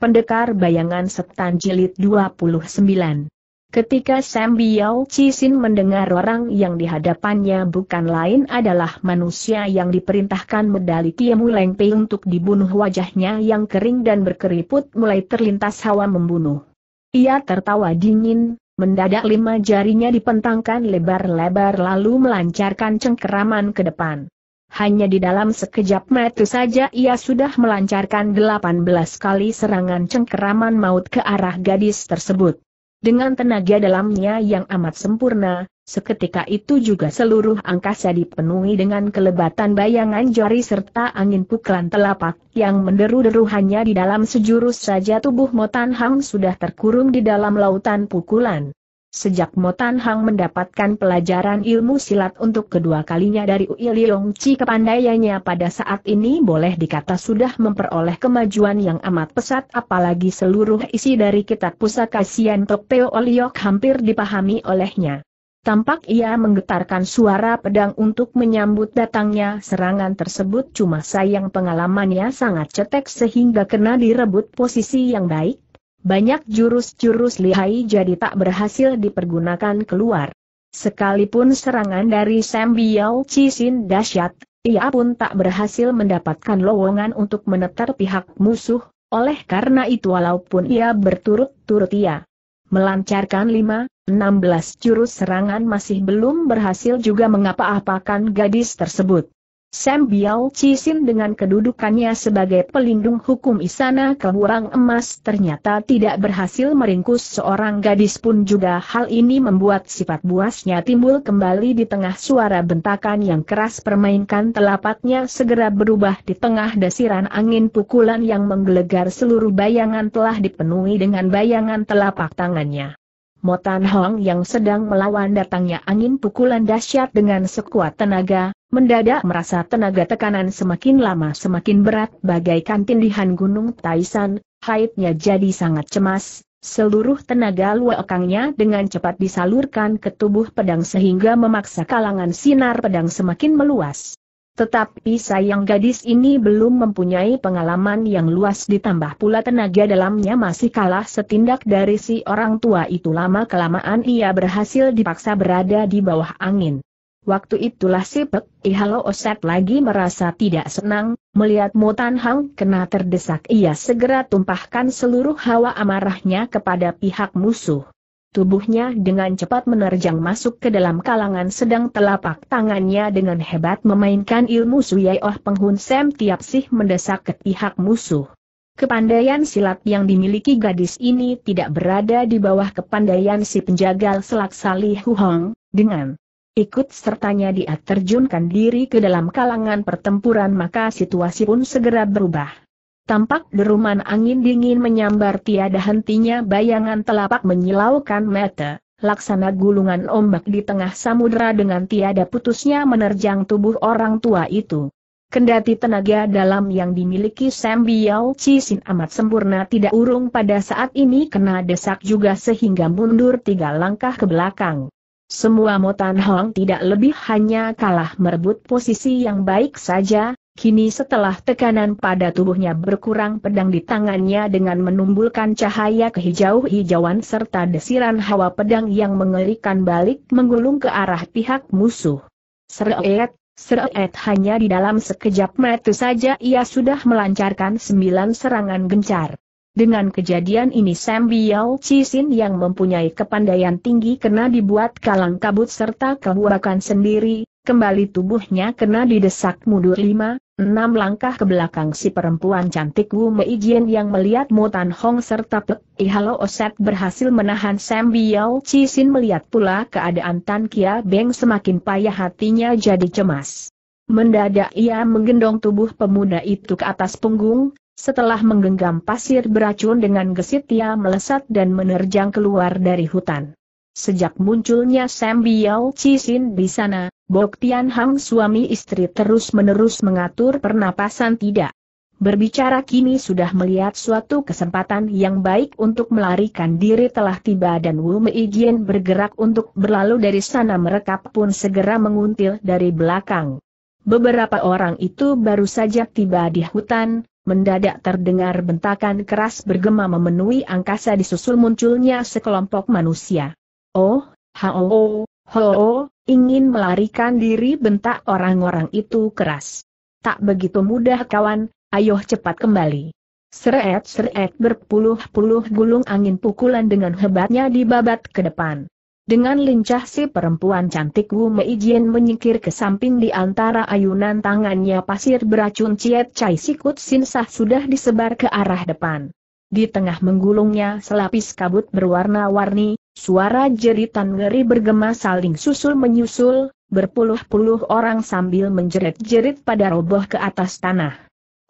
Pendekar Bayangan Setan Jilid 29 Ketika Sam Biao Chisin mendengar orang yang dihadapannya bukan lain adalah manusia yang diperintahkan medali Leng Pei untuk dibunuh wajahnya yang kering dan berkeriput mulai terlintas hawa membunuh. Ia tertawa dingin, mendadak lima jarinya dipentangkan lebar-lebar lalu melancarkan cengkeraman ke depan. Hanya di dalam sekejap mata saja ia sudah melancarkan 18 kali serangan cengkeraman maut ke arah gadis tersebut. Dengan tenaga dalamnya yang amat sempurna, seketika itu juga seluruh angkasa dipenuhi dengan kelebatan bayangan jari serta angin pukulan telapak yang menderu-deru hanya di dalam sejurus saja tubuh Motan Hang sudah terkurung di dalam lautan pukulan. Sejak Motan Hang mendapatkan pelajaran ilmu silat untuk kedua kalinya dari Ui Liong Chi kepandaiannya pada saat ini boleh dikata sudah memperoleh kemajuan yang amat pesat apalagi seluruh isi dari kitab pusaka Sian Teo Oliok hampir dipahami olehnya. Tampak ia menggetarkan suara pedang untuk menyambut datangnya serangan tersebut cuma sayang pengalamannya sangat cetek sehingga kena direbut posisi yang baik, banyak jurus-jurus lihai jadi tak berhasil dipergunakan keluar. Sekalipun serangan dari Sam Biao Cisin dahsyat, ia pun tak berhasil mendapatkan lowongan untuk menetar pihak musuh, oleh karena itu walaupun ia berturut-turut ia melancarkan lima, enam belas jurus serangan masih belum berhasil juga mengapa-apakan gadis tersebut. Sam Biao Cisin dengan kedudukannya sebagai pelindung hukum Istana kehurang Emas ternyata tidak berhasil meringkus seorang gadis pun juga hal ini membuat sifat buasnya timbul kembali di tengah suara bentakan yang keras permainkan telapaknya segera berubah di tengah desiran angin pukulan yang menggelegar seluruh bayangan telah dipenuhi dengan bayangan telapak tangannya. Motan Hong yang sedang melawan datangnya angin pukulan dahsyat dengan sekuat tenaga, mendadak merasa tenaga tekanan semakin lama semakin berat bagaikan tindihan gunung Taisan, haidnya jadi sangat cemas, seluruh tenaga angkanya dengan cepat disalurkan ke tubuh pedang sehingga memaksa kalangan sinar pedang semakin meluas. Tetapi sayang gadis ini belum mempunyai pengalaman yang luas ditambah pula tenaga dalamnya masih kalah setindak dari si orang tua itu lama-kelamaan ia berhasil dipaksa berada di bawah angin. Waktu itulah si Pek Ihalo Oset lagi merasa tidak senang, melihat Tan Hang kena terdesak ia segera tumpahkan seluruh hawa amarahnya kepada pihak musuh. Tubuhnya dengan cepat menerjang masuk ke dalam kalangan sedang telapak tangannya dengan hebat memainkan ilmu suyai oh Penghun Sem Tiap Sih mendesak ke pihak musuh. Kepandaian silat yang dimiliki gadis ini tidak berada di bawah kepandaian si penjagal selak Sali Huhong, dengan ikut sertanya dia terjunkan diri ke dalam kalangan pertempuran maka situasi pun segera berubah. Tampak deruman angin dingin menyambar tiada hentinya bayangan telapak menyilaukan mata. Laksana gulungan ombak di tengah samudera dengan tiada putusnya menerjang tubuh orang tua itu. Kendati tenaga dalam yang dimiliki Sam Biao Cisin amat sempurna tidak urung pada saat ini kena desak juga sehingga mundur tiga langkah ke belakang. Semua Motan Hong tidak lebih hanya kalah merebut posisi yang baik saja, Kini setelah tekanan pada tubuhnya berkurang pedang di tangannya dengan menumbulkan cahaya kehijau-hijauan serta desiran hawa pedang yang mengerikan balik menggulung ke arah pihak musuh. Seret, seret hanya di dalam sekejap mata saja ia sudah melancarkan sembilan serangan gencar. Dengan kejadian ini Sam Biao yang mempunyai kepandaian tinggi kena dibuat kalang kabut serta kebuakan sendiri, Kembali tubuhnya kena didesak mundur lima, enam langkah ke belakang si perempuan cantik Wu Mei Jian yang melihat Mo Tan Hong serta Pek Ihalo Oset berhasil menahan Sam Biao Chi Sin melihat pula keadaan Tan Kia Beng semakin payah hatinya jadi cemas. Mendadak ia menggendong tubuh pemuda itu ke atas punggung, setelah menggenggam pasir beracun dengan gesit ia melesat dan menerjang keluar dari hutan. Sejak munculnya Sam Biao Cisin di sana, Bok Tian Hang suami istri terus-menerus mengatur pernapasan tidak. Berbicara kini sudah melihat suatu kesempatan yang baik untuk melarikan diri telah tiba dan Wu Meijian bergerak untuk berlalu dari sana mereka pun segera menguntil dari belakang. Beberapa orang itu baru saja tiba di hutan, mendadak terdengar bentakan keras bergema memenuhi angkasa disusul munculnya sekelompok manusia. Oh, hao, ho, ingin melarikan diri bentak orang-orang itu keras. Tak begitu mudah kawan, ayo cepat kembali. Seret-seret berpuluh-puluh gulung angin pukulan dengan hebatnya dibabat ke depan. Dengan lincah si perempuan cantik Wu Meijian menyingkir ke samping di antara ayunan tangannya pasir beracun Ciet cai Sikut Sinsah sudah disebar ke arah depan. Di tengah menggulungnya selapis kabut berwarna-warni, Suara jeritan ngeri bergema saling susul menyusul, berpuluh-puluh orang sambil menjerit-jerit pada roboh ke atas tanah.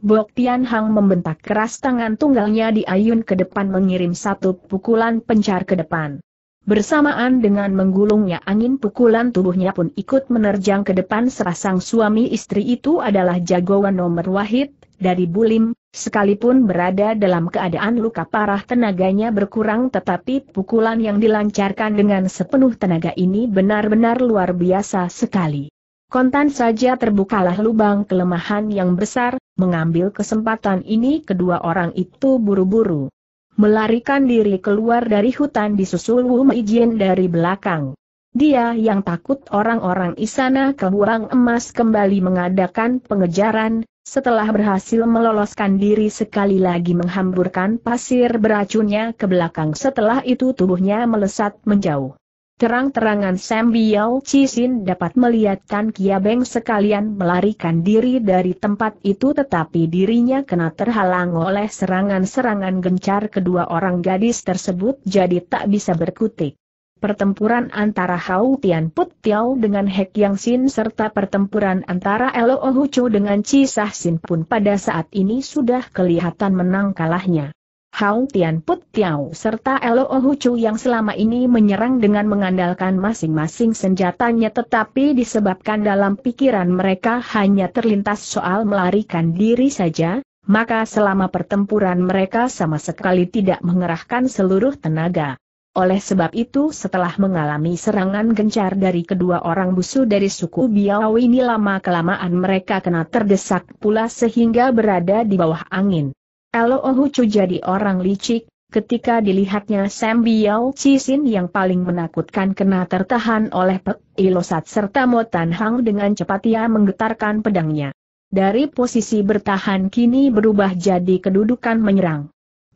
Bok Tian Hang membentak keras tangan tunggalnya di ayun ke depan mengirim satu pukulan pencar ke depan. Bersamaan dengan menggulungnya angin pukulan tubuhnya pun ikut menerjang ke depan serasang suami istri itu adalah jagoan nomor wahid, dari Bulim, Sekalipun berada dalam keadaan luka parah tenaganya berkurang tetapi pukulan yang dilancarkan dengan sepenuh tenaga ini benar-benar luar biasa sekali. Kontan saja terbukalah lubang kelemahan yang besar, mengambil kesempatan ini kedua orang itu buru-buru. Melarikan diri keluar dari hutan disusul Wu Meijin dari belakang. Dia yang takut orang-orang Isana Kebuang Emas kembali mengadakan pengejaran, setelah berhasil meloloskan diri sekali lagi menghamburkan pasir beracunnya ke belakang setelah itu tubuhnya melesat menjauh. Terang-terangan Sam Biao Cisin dapat melihat Tan Beng sekalian melarikan diri dari tempat itu tetapi dirinya kena terhalang oleh serangan-serangan gencar kedua orang gadis tersebut jadi tak bisa berkutik pertempuran antara Hau Tian Put Tiao dengan Hek Yang Sin serta pertempuran antara Oh Chu dengan Chi Sah Sin pun pada saat ini sudah kelihatan menang kalahnya. Hau Tian Put Tiao serta Oh Chu yang selama ini menyerang dengan mengandalkan masing-masing senjatanya tetapi disebabkan dalam pikiran mereka hanya terlintas soal melarikan diri saja, maka selama pertempuran mereka sama sekali tidak mengerahkan seluruh tenaga. Oleh sebab itu setelah mengalami serangan gencar dari kedua orang busu dari suku Biau ini lama-kelamaan mereka kena terdesak pula sehingga berada di bawah angin. Elo Ohucu jadi orang licik, ketika dilihatnya Sam Biau Cisin yang paling menakutkan kena tertahan oleh Pek Ilosat serta Motan Hang dengan cepat ia menggetarkan pedangnya. Dari posisi bertahan kini berubah jadi kedudukan menyerang.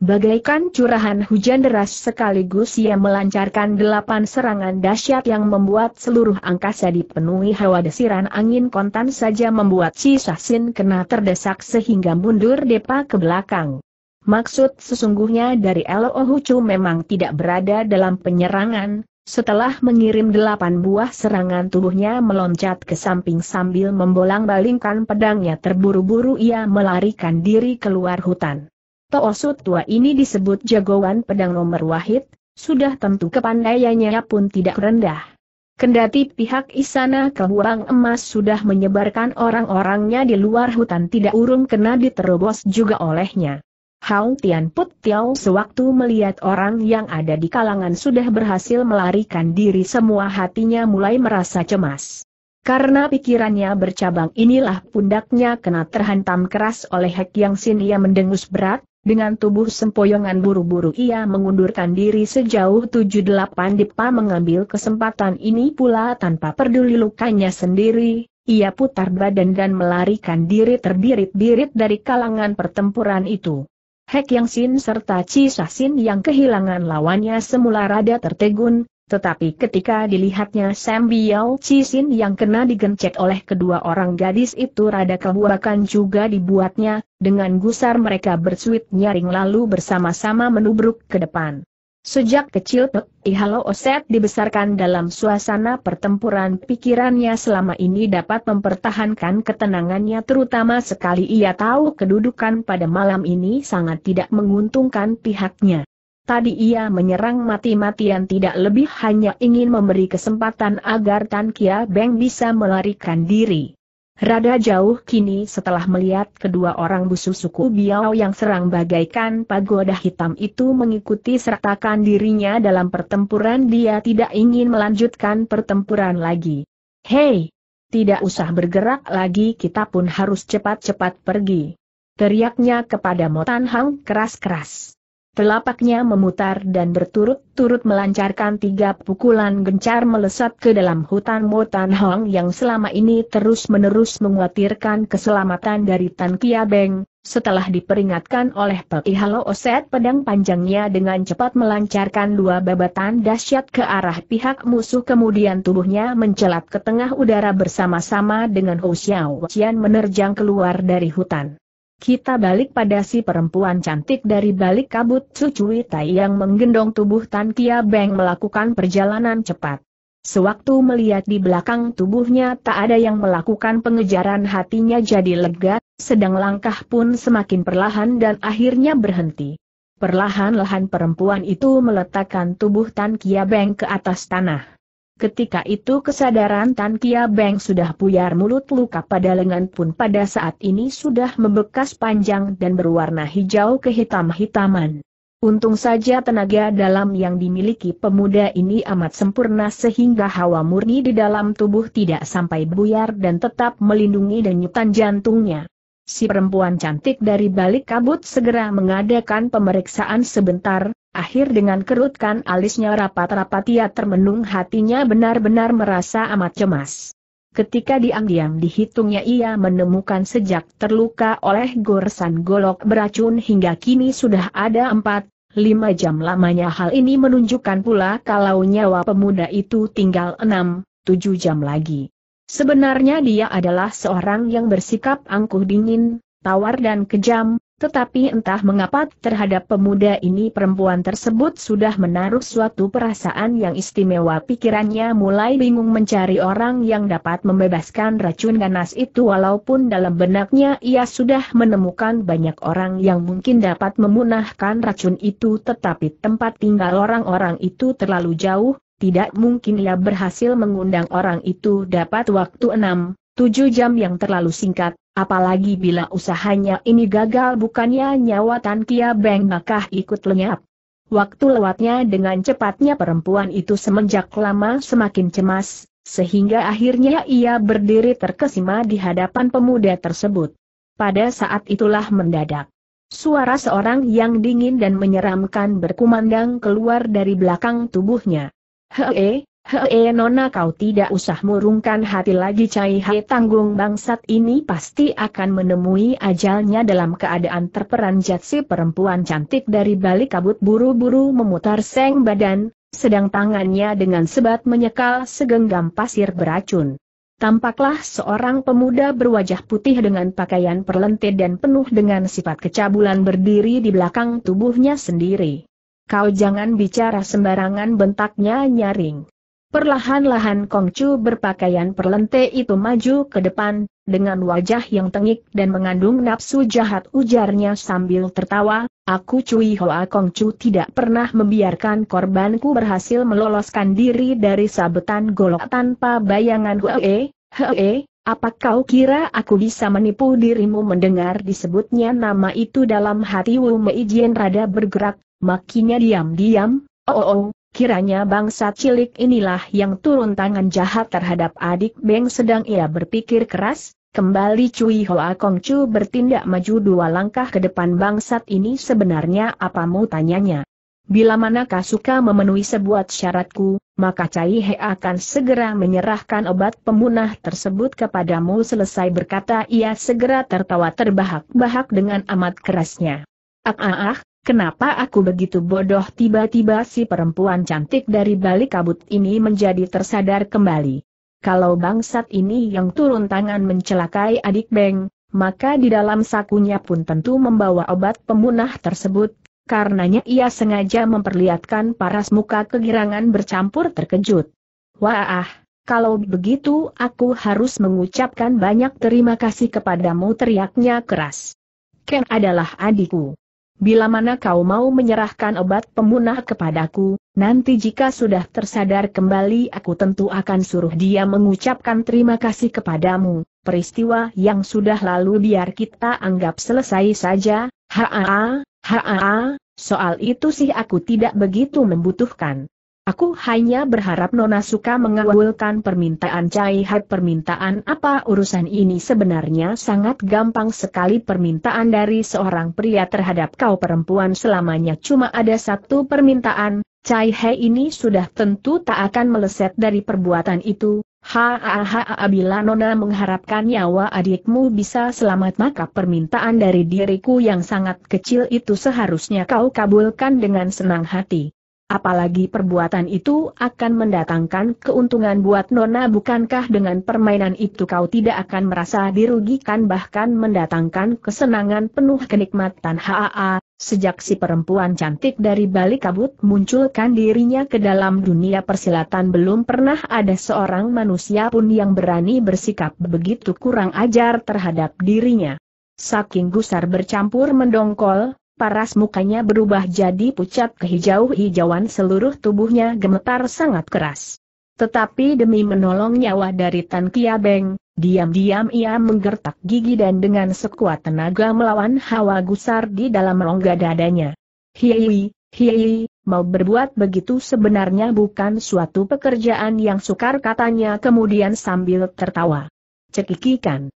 Bagaikan curahan hujan deras sekaligus ia melancarkan delapan serangan dahsyat yang membuat seluruh angkasa dipenuhi hawa desiran angin kontan saja membuat si Sasin kena terdesak sehingga mundur depa ke belakang. Maksud sesungguhnya dari Elo Hucu memang tidak berada dalam penyerangan, setelah mengirim delapan buah serangan tubuhnya meloncat ke samping sambil membolang-balingkan pedangnya terburu-buru ia melarikan diri keluar hutan. Torsu tua ini disebut jagoan pedang nomor wahid, sudah tentu kepandaiannya pun tidak rendah. Kendati pihak Isana Kebuang Emas sudah menyebarkan orang-orangnya di luar hutan tidak urung kena diterobos juga olehnya. Hao Tian Put Tiao sewaktu melihat orang yang ada di kalangan sudah berhasil melarikan diri semua hatinya mulai merasa cemas. Karena pikirannya bercabang inilah pundaknya kena terhantam keras oleh Hek Yang Sin ia mendengus berat, dengan tubuh sempoyongan buru-buru ia mengundurkan diri sejauh 78 dipa mengambil kesempatan ini pula tanpa peduli lukanya sendiri, ia putar badan dan melarikan diri terbirit-birit dari kalangan pertempuran itu. Hek Yang Sin serta Chi Sin yang kehilangan lawannya semula rada tertegun, tetapi ketika dilihatnya Sam Biao Cisin yang kena digencet oleh kedua orang gadis itu rada kebuakan juga dibuatnya, dengan gusar mereka bersuit nyaring lalu bersama-sama menubruk ke depan. Sejak kecil Pek Ihalo Oset dibesarkan dalam suasana pertempuran pikirannya selama ini dapat mempertahankan ketenangannya terutama sekali ia tahu kedudukan pada malam ini sangat tidak menguntungkan pihaknya. Tadi ia menyerang mati-matian tidak lebih hanya ingin memberi kesempatan agar Tan Kia Beng bisa melarikan diri. Rada jauh kini setelah melihat kedua orang busu suku Biao yang serang bagaikan pagoda hitam itu mengikuti sertakan dirinya dalam pertempuran dia tidak ingin melanjutkan pertempuran lagi. Hei! Tidak usah bergerak lagi kita pun harus cepat-cepat pergi. Teriaknya kepada Motan Hang keras-keras. Telapaknya memutar dan berturut-turut melancarkan tiga pukulan gencar melesat ke dalam hutan Mo Tan Hong yang selama ini terus-menerus menguatirkan keselamatan dari Tan Kia Beng. Setelah diperingatkan oleh Pei Halo Oset pedang panjangnya dengan cepat melancarkan dua babatan dahsyat ke arah pihak musuh kemudian tubuhnya mencelat ke tengah udara bersama-sama dengan Hou Xiao Qian menerjang keluar dari hutan. Kita balik pada si perempuan cantik dari balik kabut Cucui Tai yang menggendong tubuh Tan Kia Beng melakukan perjalanan cepat. Sewaktu melihat di belakang tubuhnya tak ada yang melakukan pengejaran hatinya jadi lega, sedang langkah pun semakin perlahan dan akhirnya berhenti. Perlahan-lahan perempuan itu meletakkan tubuh Tan Kia Beng ke atas tanah. Ketika itu kesadaran Tan Kia Beng sudah puyar mulut luka pada lengan pun pada saat ini sudah membekas panjang dan berwarna hijau kehitam-hitaman. Untung saja tenaga dalam yang dimiliki pemuda ini amat sempurna sehingga hawa murni di dalam tubuh tidak sampai buyar dan tetap melindungi denyutan jantungnya. Si perempuan cantik dari balik kabut segera mengadakan pemeriksaan sebentar, Akhir dengan kerutkan alisnya rapat-rapat ia termenung hatinya benar-benar merasa amat cemas. Ketika diam-diam dihitungnya ia menemukan sejak terluka oleh goresan golok beracun hingga kini sudah ada empat, lima jam lamanya hal ini menunjukkan pula kalau nyawa pemuda itu tinggal enam, tujuh jam lagi. Sebenarnya dia adalah seorang yang bersikap angkuh dingin, tawar dan kejam, tetapi entah mengapa terhadap pemuda ini perempuan tersebut sudah menaruh suatu perasaan yang istimewa pikirannya mulai bingung mencari orang yang dapat membebaskan racun ganas itu walaupun dalam benaknya ia sudah menemukan banyak orang yang mungkin dapat memunahkan racun itu tetapi tempat tinggal orang-orang itu terlalu jauh, tidak mungkin ia berhasil mengundang orang itu dapat waktu 6, 7 jam yang terlalu singkat, Apalagi bila usahanya ini gagal bukannya nyawa Tan Kia Beng maka ikut lenyap. Waktu lewatnya dengan cepatnya perempuan itu semenjak lama semakin cemas, sehingga akhirnya ia berdiri terkesima di hadapan pemuda tersebut. Pada saat itulah mendadak. Suara seorang yang dingin dan menyeramkan berkumandang keluar dari belakang tubuhnya. Hee, Hei Nona kau tidak usah murungkan hati lagi Cai tanggung bangsat ini pasti akan menemui ajalnya dalam keadaan terperanjat si perempuan cantik dari balik kabut buru-buru memutar seng badan, sedang tangannya dengan sebat menyekal segenggam pasir beracun. Tampaklah seorang pemuda berwajah putih dengan pakaian perlentit dan penuh dengan sifat kecabulan berdiri di belakang tubuhnya sendiri. Kau jangan bicara sembarangan bentaknya nyaring. Perlahan-lahan Kongcu berpakaian perlente itu maju ke depan, dengan wajah yang tengik dan mengandung nafsu jahat ujarnya sambil tertawa, aku Cui Hoa Kongcu tidak pernah membiarkan korbanku berhasil meloloskan diri dari sabetan golok tanpa bayangan Hee, Hee, apa kau kira aku bisa menipu dirimu mendengar disebutnya nama itu dalam hati Wu Meijian? rada bergerak, makinya diam-diam, oh oh, oh Kiranya bangsa cilik inilah yang turun tangan jahat terhadap adik Beng sedang ia berpikir keras, Kembali Cui Hoa Kong Chu bertindak maju dua langkah ke depan bangsat ini sebenarnya apa mau tanyanya. Bila mana Kasuka memenuhi sebuah syaratku, maka Cai He akan segera menyerahkan obat pemunah tersebut kepadamu selesai berkata ia segera tertawa terbahak-bahak dengan amat kerasnya. Ah ah ah, Kenapa aku begitu bodoh tiba-tiba si perempuan cantik dari balik kabut ini menjadi tersadar kembali. Kalau bangsat ini yang turun tangan mencelakai adik Beng, maka di dalam sakunya pun tentu membawa obat pemunah tersebut, karenanya ia sengaja memperlihatkan paras muka kegirangan bercampur terkejut. Wah, kalau begitu aku harus mengucapkan banyak terima kasih kepadamu teriaknya keras. Ken adalah adikku bila mana kau mau menyerahkan obat pemunah kepadaku, nanti jika sudah tersadar kembali aku tentu akan suruh dia mengucapkan terima kasih kepadamu, peristiwa yang sudah lalu biar kita anggap selesai saja, haa, haa, soal itu sih aku tidak begitu membutuhkan. Aku hanya berharap Nona suka mengawulkan permintaan Cai Hai permintaan apa urusan ini sebenarnya sangat gampang sekali permintaan dari seorang pria terhadap kau perempuan selamanya cuma ada satu permintaan, Cai Hai ini sudah tentu tak akan meleset dari perbuatan itu, Hahaha bila Nona mengharapkan nyawa adikmu bisa selamat maka permintaan dari diriku yang sangat kecil itu seharusnya kau kabulkan dengan senang hati apalagi perbuatan itu akan mendatangkan keuntungan buat Nona bukankah dengan permainan itu kau tidak akan merasa dirugikan bahkan mendatangkan kesenangan penuh kenikmatan haa sejak si perempuan cantik dari balik kabut munculkan dirinya ke dalam dunia persilatan belum pernah ada seorang manusia pun yang berani bersikap begitu kurang ajar terhadap dirinya. Saking gusar bercampur mendongkol, paras mukanya berubah jadi pucat kehijau-hijauan seluruh tubuhnya gemetar sangat keras. Tetapi demi menolong nyawa dari Tan Kiabeng, diam-diam ia menggertak gigi dan dengan sekuat tenaga melawan hawa gusar di dalam rongga dadanya. Hiwi, hiwi, mau berbuat begitu sebenarnya bukan suatu pekerjaan yang sukar katanya kemudian sambil tertawa. Cekikikan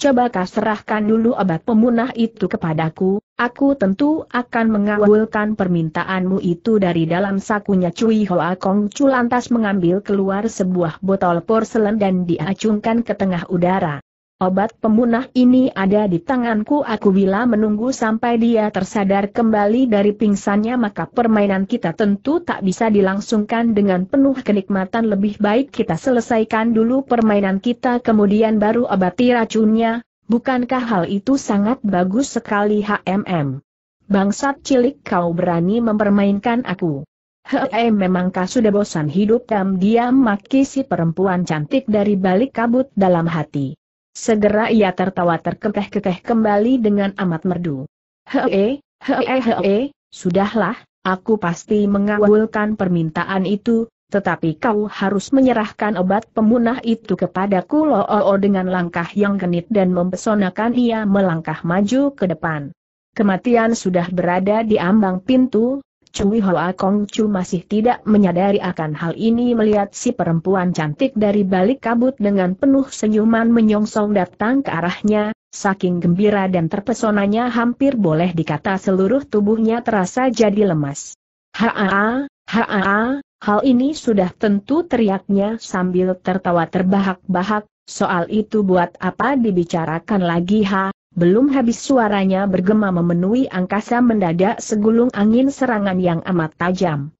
coba kau serahkan dulu obat pemunah itu kepadaku, aku tentu akan mengawalkan permintaanmu itu dari dalam sakunya Cui Hoa Kong Chu lantas mengambil keluar sebuah botol porselen dan diacungkan ke tengah udara. Obat pembunuh ini ada di tanganku aku bila menunggu sampai dia tersadar kembali dari pingsannya maka permainan kita tentu tak bisa dilangsungkan dengan penuh kenikmatan lebih baik kita selesaikan dulu permainan kita kemudian baru obati racunnya, bukankah hal itu sangat bagus sekali HMM? Bangsat cilik kau berani mempermainkan aku. Hei memangkah sudah bosan hidup dan diam maki si perempuan cantik dari balik kabut dalam hati. Segera ia tertawa terkekeh-kekeh kembali dengan amat merdu. Hee, hee, hee, sudahlah, aku pasti mengabulkan permintaan itu, tetapi kau harus menyerahkan obat pemunah itu kepadaku Loo dengan langkah yang genit dan mempesonakan ia melangkah maju ke depan. Kematian sudah berada di ambang pintu, Cui Hoa Kong Chu masih tidak menyadari akan hal ini melihat si perempuan cantik dari balik kabut dengan penuh senyuman menyongsong datang ke arahnya, saking gembira dan terpesonanya hampir boleh dikata seluruh tubuhnya terasa jadi lemas. Haa, haa, hal ini sudah tentu teriaknya sambil tertawa terbahak-bahak, soal itu buat apa dibicarakan lagi ha, belum habis suaranya bergema memenuhi angkasa mendadak segulung angin serangan yang amat tajam.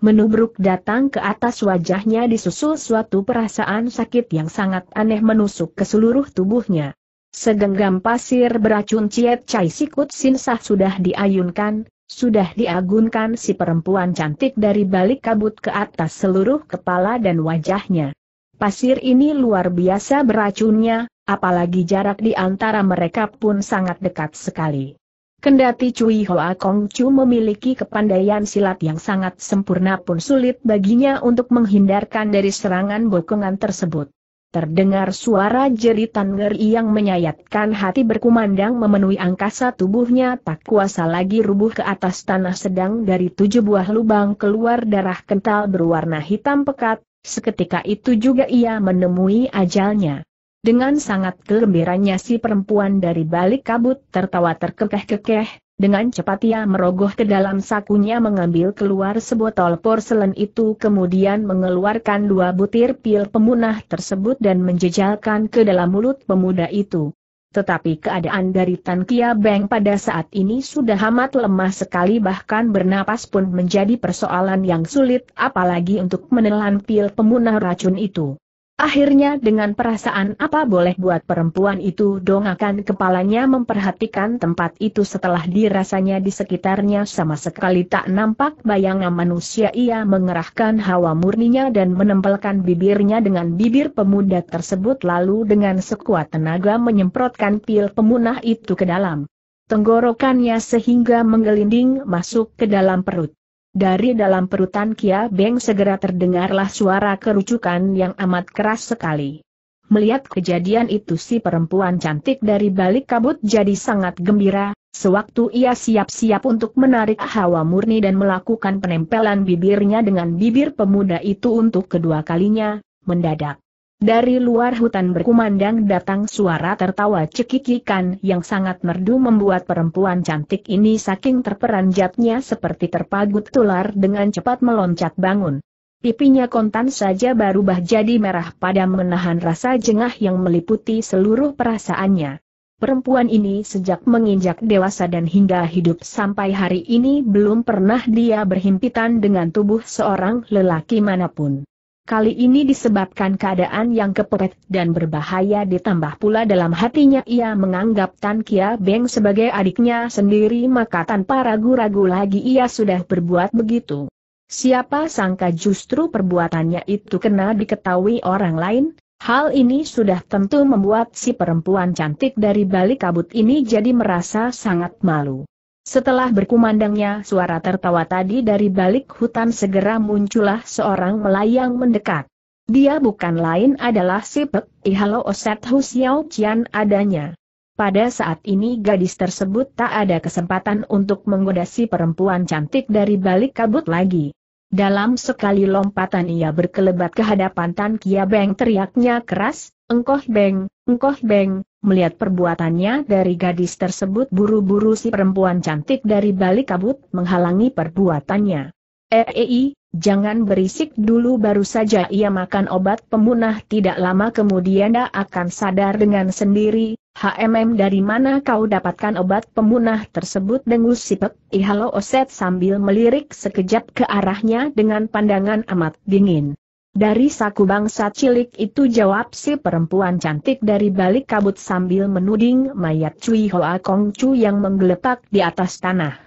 Menubruk datang ke atas wajahnya disusul suatu perasaan sakit yang sangat aneh menusuk ke seluruh tubuhnya. Segenggam pasir beracun Ciet Chai Sikut Sinsah sudah diayunkan, sudah diagunkan si perempuan cantik dari balik kabut ke atas seluruh kepala dan wajahnya. Pasir ini luar biasa beracunnya, apalagi jarak di antara mereka pun sangat dekat sekali. Kendati Cui Hoa Kong Chu memiliki kepandaian silat yang sangat sempurna pun sulit baginya untuk menghindarkan dari serangan bokongan tersebut. Terdengar suara jeritan ngeri yang menyayatkan hati berkumandang memenuhi angkasa tubuhnya tak kuasa lagi rubuh ke atas tanah sedang dari tujuh buah lubang keluar darah kental berwarna hitam pekat, seketika itu juga ia menemui ajalnya. Dengan sangat kegembiranya si perempuan dari balik kabut tertawa terkekeh-kekeh, dengan cepat ia merogoh ke dalam sakunya mengambil keluar sebotol porselen itu kemudian mengeluarkan dua butir pil pemunah tersebut dan menjejalkan ke dalam mulut pemuda itu. Tetapi keadaan dari Tan Kia Beng pada saat ini sudah amat lemah sekali bahkan bernapas pun menjadi persoalan yang sulit apalagi untuk menelan pil pemunah racun itu. Akhirnya dengan perasaan apa boleh buat perempuan itu dongakan kepalanya memperhatikan tempat itu setelah dirasanya di sekitarnya sama sekali tak nampak bayangan manusia ia mengerahkan hawa murninya dan menempelkan bibirnya dengan bibir pemuda tersebut lalu dengan sekuat tenaga menyemprotkan pil pemunah itu ke dalam tenggorokannya sehingga menggelinding masuk ke dalam perut. Dari dalam perutan Kia Beng segera terdengarlah suara kerucukan yang amat keras sekali. Melihat kejadian itu si perempuan cantik dari balik kabut jadi sangat gembira, sewaktu ia siap-siap untuk menarik hawa murni dan melakukan penempelan bibirnya dengan bibir pemuda itu untuk kedua kalinya, mendadak. Dari luar hutan berkumandang datang suara tertawa cekikikan yang sangat merdu membuat perempuan cantik ini saking terperanjatnya seperti terpagut tular dengan cepat meloncat bangun. Pipinya kontan saja baru bah jadi merah pada menahan rasa jengah yang meliputi seluruh perasaannya. Perempuan ini sejak menginjak dewasa dan hingga hidup sampai hari ini belum pernah dia berhimpitan dengan tubuh seorang lelaki manapun. Kali ini disebabkan keadaan yang kepepet dan berbahaya ditambah pula dalam hatinya ia menganggap Tan Kia Beng sebagai adiknya sendiri maka tanpa ragu-ragu lagi ia sudah berbuat begitu. Siapa sangka justru perbuatannya itu kena diketahui orang lain, hal ini sudah tentu membuat si perempuan cantik dari balik kabut ini jadi merasa sangat malu. Setelah berkumandangnya suara tertawa tadi dari balik hutan segera muncullah seorang melayang mendekat. Dia bukan lain adalah si Pek Ihalo Oset Husiao Cian adanya. Pada saat ini gadis tersebut tak ada kesempatan untuk menggoda si perempuan cantik dari balik kabut lagi. Dalam sekali lompatan ia berkelebat ke hadapan Tan Kia Beng teriaknya keras, Engkoh Beng, Engkoh Beng, Melihat perbuatannya dari gadis tersebut buru-buru si perempuan cantik dari balik kabut menghalangi perbuatannya. Ei, eh, eh, jangan berisik dulu baru saja ia makan obat pemunah tidak lama kemudian dia akan sadar dengan sendiri, HMM dari mana kau dapatkan obat pemunah tersebut dengus sipek, ihalo oset sambil melirik sekejap ke arahnya dengan pandangan amat dingin. Dari saku bangsa cilik itu jawab si perempuan cantik dari balik kabut sambil menuding mayat Cui Hoa Kong Chu yang menggeletak di atas tanah.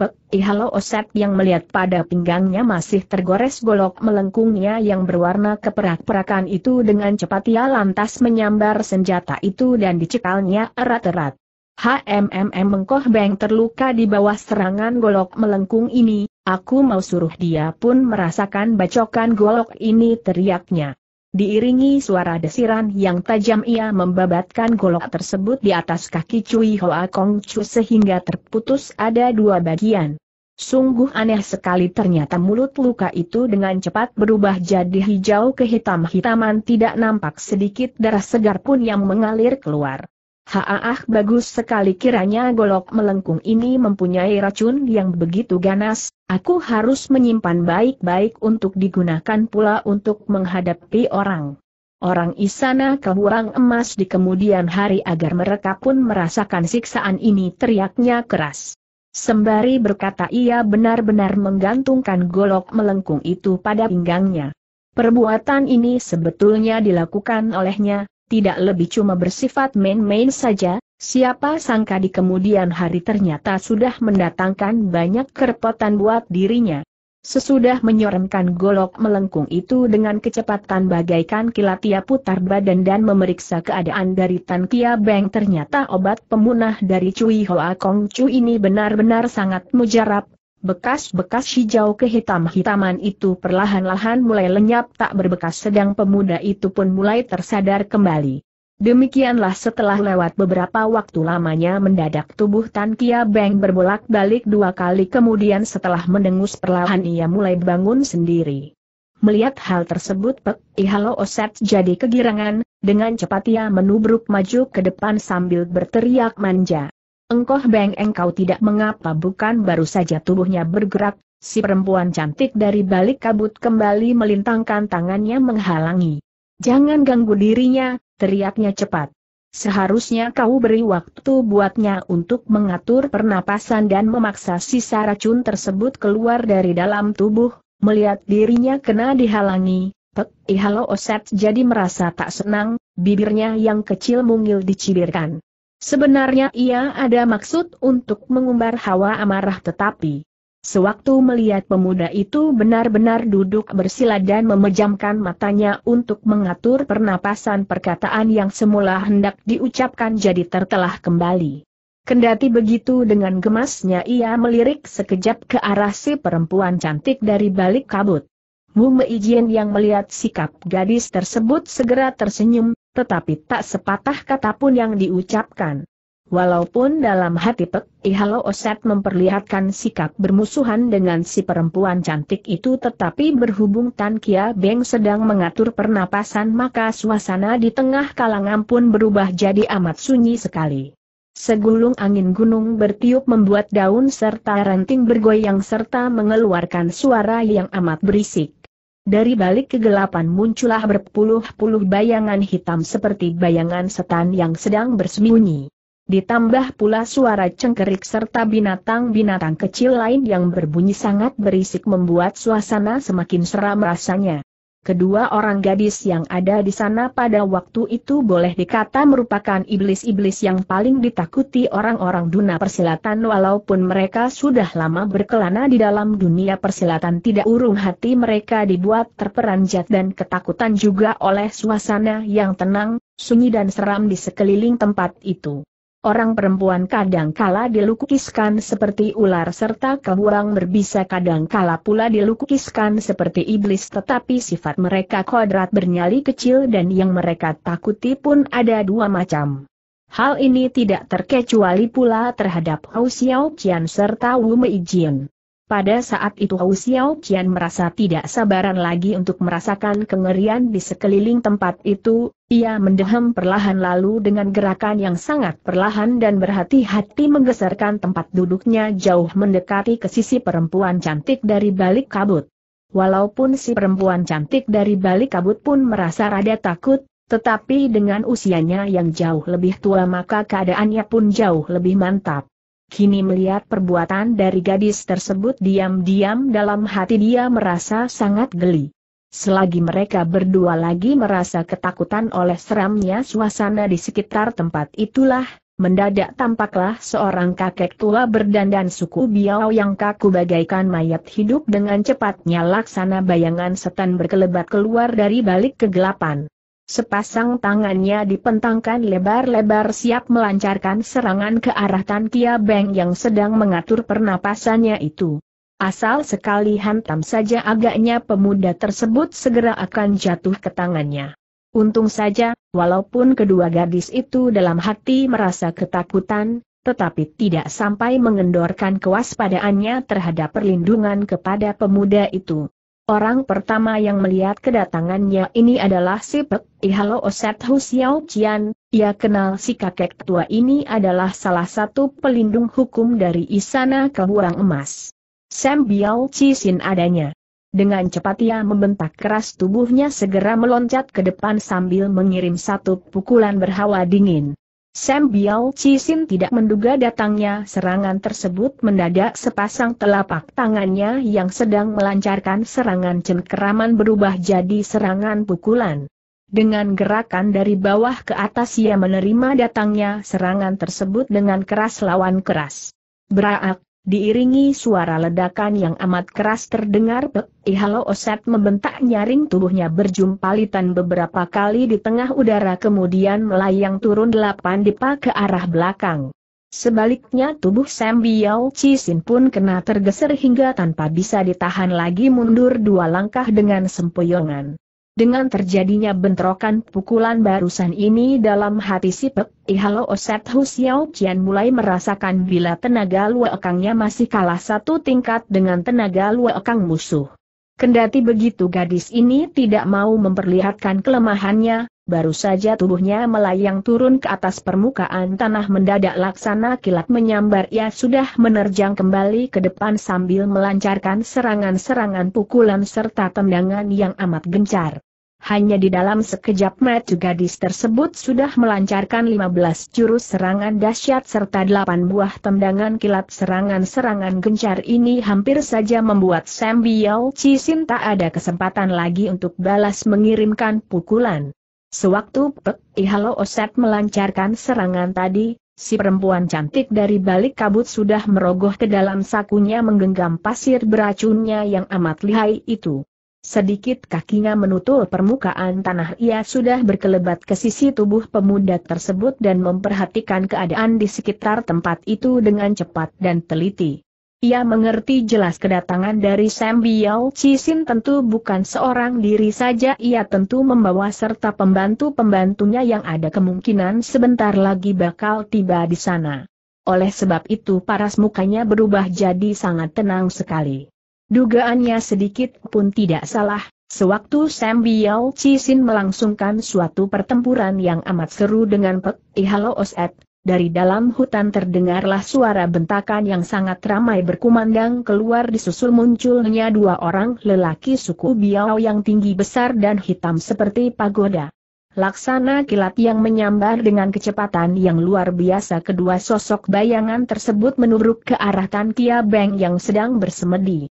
Pek Ihalo Oset yang melihat pada pinggangnya masih tergores golok melengkungnya yang berwarna keperak-perakan itu dengan cepat ia lantas menyambar senjata itu dan dicekalnya erat-erat. HMMM Mengkoh Beng terluka di bawah serangan golok melengkung ini, aku mau suruh dia pun merasakan bacokan golok ini teriaknya. Diiringi suara desiran yang tajam ia membabatkan golok tersebut di atas kaki Cui Hoa Kong Chu sehingga terputus ada dua bagian. Sungguh aneh sekali ternyata mulut luka itu dengan cepat berubah jadi hijau kehitam-hitaman tidak nampak sedikit darah segar pun yang mengalir keluar. Haah, ah, bagus sekali kiranya golok melengkung ini mempunyai racun yang begitu ganas, aku harus menyimpan baik-baik untuk digunakan pula untuk menghadapi orang. Orang isana kekurangan emas di kemudian hari agar mereka pun merasakan siksaan ini teriaknya keras. Sembari berkata ia benar-benar menggantungkan golok melengkung itu pada pinggangnya. Perbuatan ini sebetulnya dilakukan olehnya, tidak lebih cuma bersifat main-main saja, siapa sangka di kemudian hari ternyata sudah mendatangkan banyak kerepotan buat dirinya. Sesudah menyoremkan golok melengkung itu dengan kecepatan bagaikan kilat ia putar badan dan memeriksa keadaan dari Tan Kia Beng ternyata obat pemunah dari Cui Hoa Kong Chu ini benar-benar sangat mujarab, Bekas-bekas hijau kehitam-hitaman itu perlahan-lahan mulai lenyap tak berbekas sedang pemuda itu pun mulai tersadar kembali. Demikianlah setelah lewat beberapa waktu lamanya mendadak tubuh Tan Kia Beng berbolak-balik dua kali kemudian setelah mendengus perlahan ia mulai bangun sendiri. Melihat hal tersebut Pek Ihalo Oset jadi kegirangan, dengan cepat ia menubruk maju ke depan sambil berteriak manja. Engkoh Beng engkau tidak mengapa bukan baru saja tubuhnya bergerak, si perempuan cantik dari balik kabut kembali melintangkan tangannya menghalangi. Jangan ganggu dirinya, teriaknya cepat. Seharusnya kau beri waktu buatnya untuk mengatur pernapasan dan memaksa sisa racun tersebut keluar dari dalam tubuh, melihat dirinya kena dihalangi, Pek Ihalo Oset jadi merasa tak senang, bibirnya yang kecil mungil dicibirkan. Sebenarnya ia ada maksud untuk mengumbar hawa amarah tetapi Sewaktu melihat pemuda itu benar-benar duduk bersila dan memejamkan matanya untuk mengatur pernapasan perkataan yang semula hendak diucapkan jadi tertelah kembali. Kendati begitu dengan gemasnya ia melirik sekejap ke arah si perempuan cantik dari balik kabut. Mu Meijin yang melihat sikap gadis tersebut segera tersenyum, tetapi tak sepatah kata pun yang diucapkan. Walaupun dalam hati Pek Ihalo Oset memperlihatkan sikap bermusuhan dengan si perempuan cantik itu tetapi berhubung Tan Kia Beng sedang mengatur pernapasan maka suasana di tengah kalangan pun berubah jadi amat sunyi sekali. Segulung angin gunung bertiup membuat daun serta ranting bergoyang serta mengeluarkan suara yang amat berisik. Dari balik kegelapan muncullah berpuluh-puluh bayangan hitam seperti bayangan setan yang sedang bersembunyi. Ditambah pula suara cengkerik serta binatang-binatang kecil lain yang berbunyi sangat berisik membuat suasana semakin seram rasanya. Kedua orang gadis yang ada di sana pada waktu itu boleh dikata merupakan iblis-iblis yang paling ditakuti orang-orang dunia persilatan walaupun mereka sudah lama berkelana di dalam dunia persilatan tidak urung hati mereka dibuat terperanjat dan ketakutan juga oleh suasana yang tenang, sunyi dan seram di sekeliling tempat itu. Orang perempuan kadang kadangkala dilukiskan seperti ular serta kebuang berbisa kadangkala pula dilukiskan seperti iblis tetapi sifat mereka kodrat bernyali kecil dan yang mereka takuti pun ada dua macam. Hal ini tidak terkecuali pula terhadap Hou Xiao Qian serta Wu Mei pada saat itu Hou Xiao Qian merasa tidak sabaran lagi untuk merasakan kengerian di sekeliling tempat itu, ia mendehem perlahan lalu dengan gerakan yang sangat perlahan dan berhati-hati menggeserkan tempat duduknya jauh mendekati ke sisi perempuan cantik dari balik kabut. Walaupun si perempuan cantik dari balik kabut pun merasa rada takut, tetapi dengan usianya yang jauh lebih tua maka keadaannya pun jauh lebih mantap. Kini melihat perbuatan dari gadis tersebut diam-diam dalam hati dia merasa sangat geli. Selagi mereka berdua lagi merasa ketakutan oleh seramnya suasana di sekitar tempat itulah, mendadak tampaklah seorang kakek tua berdandan suku biau yang kaku bagaikan mayat hidup dengan cepatnya laksana bayangan setan berkelebat keluar dari balik kegelapan. Sepasang tangannya dipentangkan lebar-lebar siap melancarkan serangan ke arah Tan Kia Beng yang sedang mengatur pernapasannya itu. Asal sekali hantam saja agaknya pemuda tersebut segera akan jatuh ke tangannya. Untung saja, walaupun kedua gadis itu dalam hati merasa ketakutan, tetapi tidak sampai mengendorkan kewaspadaannya terhadap perlindungan kepada pemuda itu. Orang pertama yang melihat kedatangannya ini adalah si Pek Ihalo eh, Oset Hu Xiao Qian, ia ya, kenal si kakek tua ini adalah salah satu pelindung hukum dari Isana Kehuang Emas. Sam Biao Cisin adanya. Dengan cepat ia membentak keras tubuhnya segera meloncat ke depan sambil mengirim satu pukulan berhawa dingin. Sam Biao Cisin tidak menduga datangnya serangan tersebut mendadak sepasang telapak tangannya yang sedang melancarkan serangan cengkeraman berubah jadi serangan pukulan. Dengan gerakan dari bawah ke atas ia menerima datangnya serangan tersebut dengan keras lawan keras. Beraak, diiringi suara ledakan yang amat keras terdengar Pek Ihalo eh, Oset membentak nyaring tubuhnya berjumpalitan beberapa kali di tengah udara kemudian melayang turun delapan dipa ke arah belakang. Sebaliknya tubuh Sam Biao Cisin pun kena tergeser hingga tanpa bisa ditahan lagi mundur dua langkah dengan sempoyongan. Dengan terjadinya bentrokan pukulan barusan ini dalam hati si Pek, Ihalo Oset Hu Xiao Qian mulai merasakan bila tenaga luekangnya masih kalah satu tingkat dengan tenaga luekang musuh. Kendati begitu gadis ini tidak mau memperlihatkan kelemahannya, baru saja tubuhnya melayang turun ke atas permukaan tanah mendadak laksana kilat menyambar ia sudah menerjang kembali ke depan sambil melancarkan serangan-serangan pukulan serta tendangan yang amat gencar. Hanya di dalam sekejap mata gadis tersebut sudah melancarkan 15 jurus serangan dahsyat serta 8 buah tendangan kilat serangan-serangan gencar ini hampir saja membuat Sam Biao Cisin tak ada kesempatan lagi untuk balas mengirimkan pukulan. Sewaktu Pek Ihalo Oset melancarkan serangan tadi, si perempuan cantik dari balik kabut sudah merogoh ke dalam sakunya menggenggam pasir beracunnya yang amat lihai itu. Sedikit kakinya menutul permukaan tanah ia sudah berkelebat ke sisi tubuh pemuda tersebut dan memperhatikan keadaan di sekitar tempat itu dengan cepat dan teliti. Ia mengerti jelas kedatangan dari Sam Biao Cisin tentu bukan seorang diri saja ia tentu membawa serta pembantu-pembantunya yang ada kemungkinan sebentar lagi bakal tiba di sana. Oleh sebab itu paras mukanya berubah jadi sangat tenang sekali. Dugaannya sedikit pun tidak salah, sewaktu Sam Biao melangsungkan suatu pertempuran yang amat seru dengan Pek Ihalo Oset, dari dalam hutan terdengarlah suara bentakan yang sangat ramai berkumandang keluar disusul munculnya dua orang lelaki suku Biao yang tinggi besar dan hitam seperti pagoda. Laksana kilat yang menyambar dengan kecepatan yang luar biasa kedua sosok bayangan tersebut menurut ke arah Tan Kia Beng yang sedang bersemedi.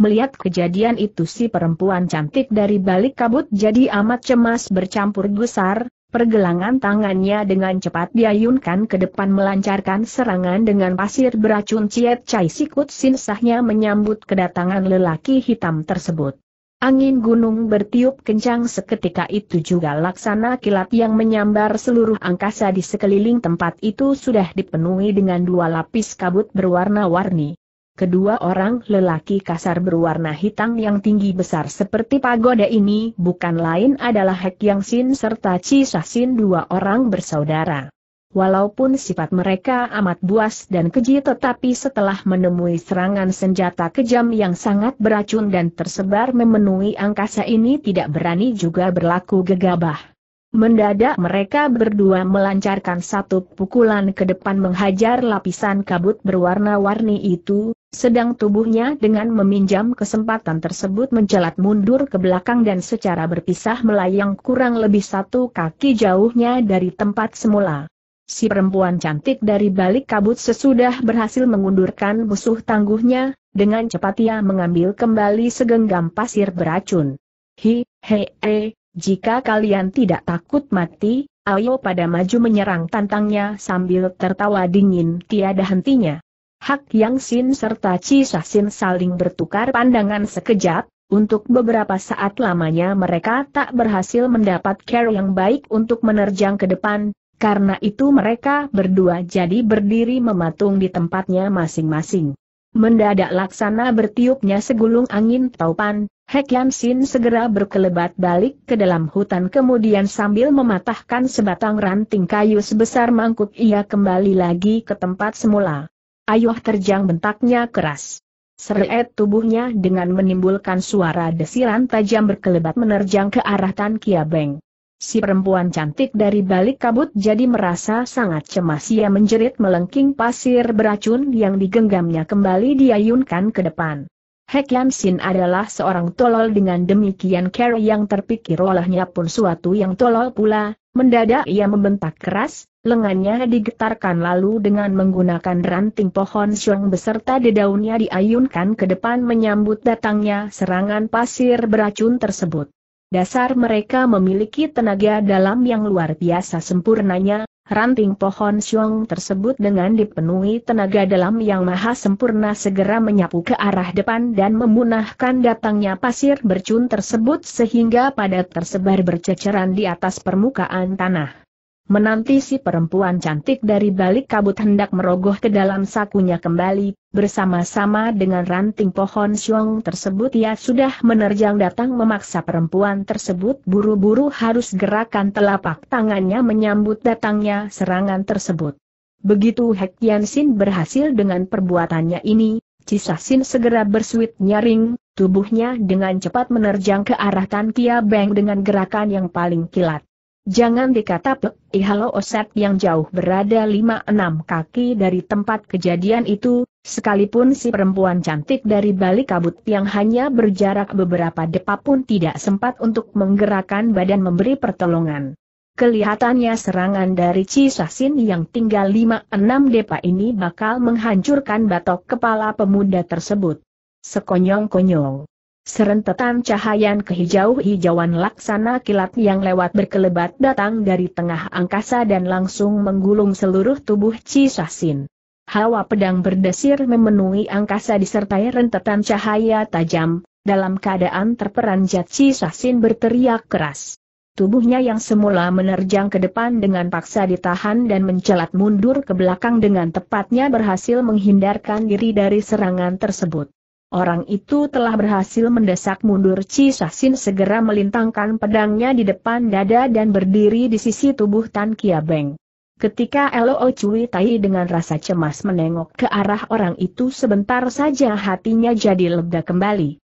Melihat kejadian itu si perempuan cantik dari balik kabut jadi amat cemas bercampur gusar, pergelangan tangannya dengan cepat diayunkan ke depan melancarkan serangan dengan pasir beracun ciet cai sikut sinsahnya menyambut kedatangan lelaki hitam tersebut. Angin gunung bertiup kencang seketika itu juga laksana kilat yang menyambar seluruh angkasa di sekeliling tempat itu sudah dipenuhi dengan dua lapis kabut berwarna-warni. Kedua orang lelaki kasar berwarna hitam yang tinggi besar seperti pagoda ini bukan lain adalah Hek Yang Sin serta Chi Sah Sin dua orang bersaudara. Walaupun sifat mereka amat buas dan keji tetapi setelah menemui serangan senjata kejam yang sangat beracun dan tersebar memenuhi angkasa ini tidak berani juga berlaku gegabah. Mendadak mereka berdua melancarkan satu pukulan ke depan menghajar lapisan kabut berwarna-warni itu, sedang tubuhnya dengan meminjam kesempatan tersebut mencelat mundur ke belakang dan secara berpisah melayang kurang lebih satu kaki jauhnya dari tempat semula. Si perempuan cantik dari balik kabut sesudah berhasil mengundurkan musuh tangguhnya, dengan cepat ia mengambil kembali segenggam pasir beracun. Hi, he, he, jika kalian tidak takut mati, ayo pada maju menyerang tantangnya sambil tertawa dingin tiada hentinya. Hak Yang Sin serta Chi Sin saling bertukar pandangan sekejap, untuk beberapa saat lamanya mereka tak berhasil mendapat care yang baik untuk menerjang ke depan, karena itu mereka berdua jadi berdiri mematung di tempatnya masing-masing. Mendadak laksana bertiupnya segulung angin taupan, Hek Yan Sin segera berkelebat balik ke dalam hutan kemudian sambil mematahkan sebatang ranting kayu sebesar mangkuk ia kembali lagi ke tempat semula. Ayuh terjang bentaknya keras. Seret tubuhnya dengan menimbulkan suara desiran tajam berkelebat menerjang ke arah Tan Kia Beng. Si perempuan cantik dari balik kabut jadi merasa sangat cemas ia menjerit melengking pasir beracun yang digenggamnya kembali diayunkan ke depan. Hekian Sin adalah seorang tolol dengan demikian care yang terpikir olehnya pun suatu yang tolol pula, mendadak ia membentak keras, Lengannya digetarkan lalu dengan menggunakan ranting pohon siung beserta dedaunnya diayunkan ke depan menyambut datangnya serangan pasir beracun tersebut. Dasar mereka memiliki tenaga dalam yang luar biasa sempurnanya, ranting pohon siung tersebut dengan dipenuhi tenaga dalam yang maha sempurna segera menyapu ke arah depan dan memunahkan datangnya pasir beracun tersebut sehingga padat tersebar berceceran di atas permukaan tanah menanti si perempuan cantik dari balik kabut hendak merogoh ke dalam sakunya kembali, bersama-sama dengan ranting pohon siung tersebut ia sudah menerjang datang memaksa perempuan tersebut buru-buru harus gerakan telapak tangannya menyambut datangnya serangan tersebut. Begitu Hek Yansin berhasil dengan perbuatannya ini, Cisasin segera bersuit nyaring, tubuhnya dengan cepat menerjang ke arah Tan Kia Beng dengan gerakan yang paling kilat. Jangan dikata Pek Ihalo Oset yang jauh berada 5-6 kaki dari tempat kejadian itu, sekalipun si perempuan cantik dari balik kabut yang hanya berjarak beberapa depa pun tidak sempat untuk menggerakkan badan memberi pertolongan. Kelihatannya serangan dari Cisasin yang tinggal 5-6 depa ini bakal menghancurkan batok kepala pemuda tersebut. Sekonyong-konyong. Serentetan cahaya kehijau-hijauan laksana kilat yang lewat berkelebat datang dari tengah angkasa dan langsung menggulung seluruh tubuh Cisasin. Hawa pedang berdesir memenuhi angkasa disertai rentetan cahaya tajam, dalam keadaan terperanjat Cisasin berteriak keras. Tubuhnya yang semula menerjang ke depan dengan paksa ditahan dan mencelat mundur ke belakang dengan tepatnya berhasil menghindarkan diri dari serangan tersebut. Orang itu telah berhasil mendesak mundur Chi Sasin segera melintangkan pedangnya di depan dada dan berdiri di sisi tubuh Tan Kia Beng. Ketika Lo Cui Tai dengan rasa cemas menengok ke arah orang itu sebentar saja hatinya jadi lega kembali.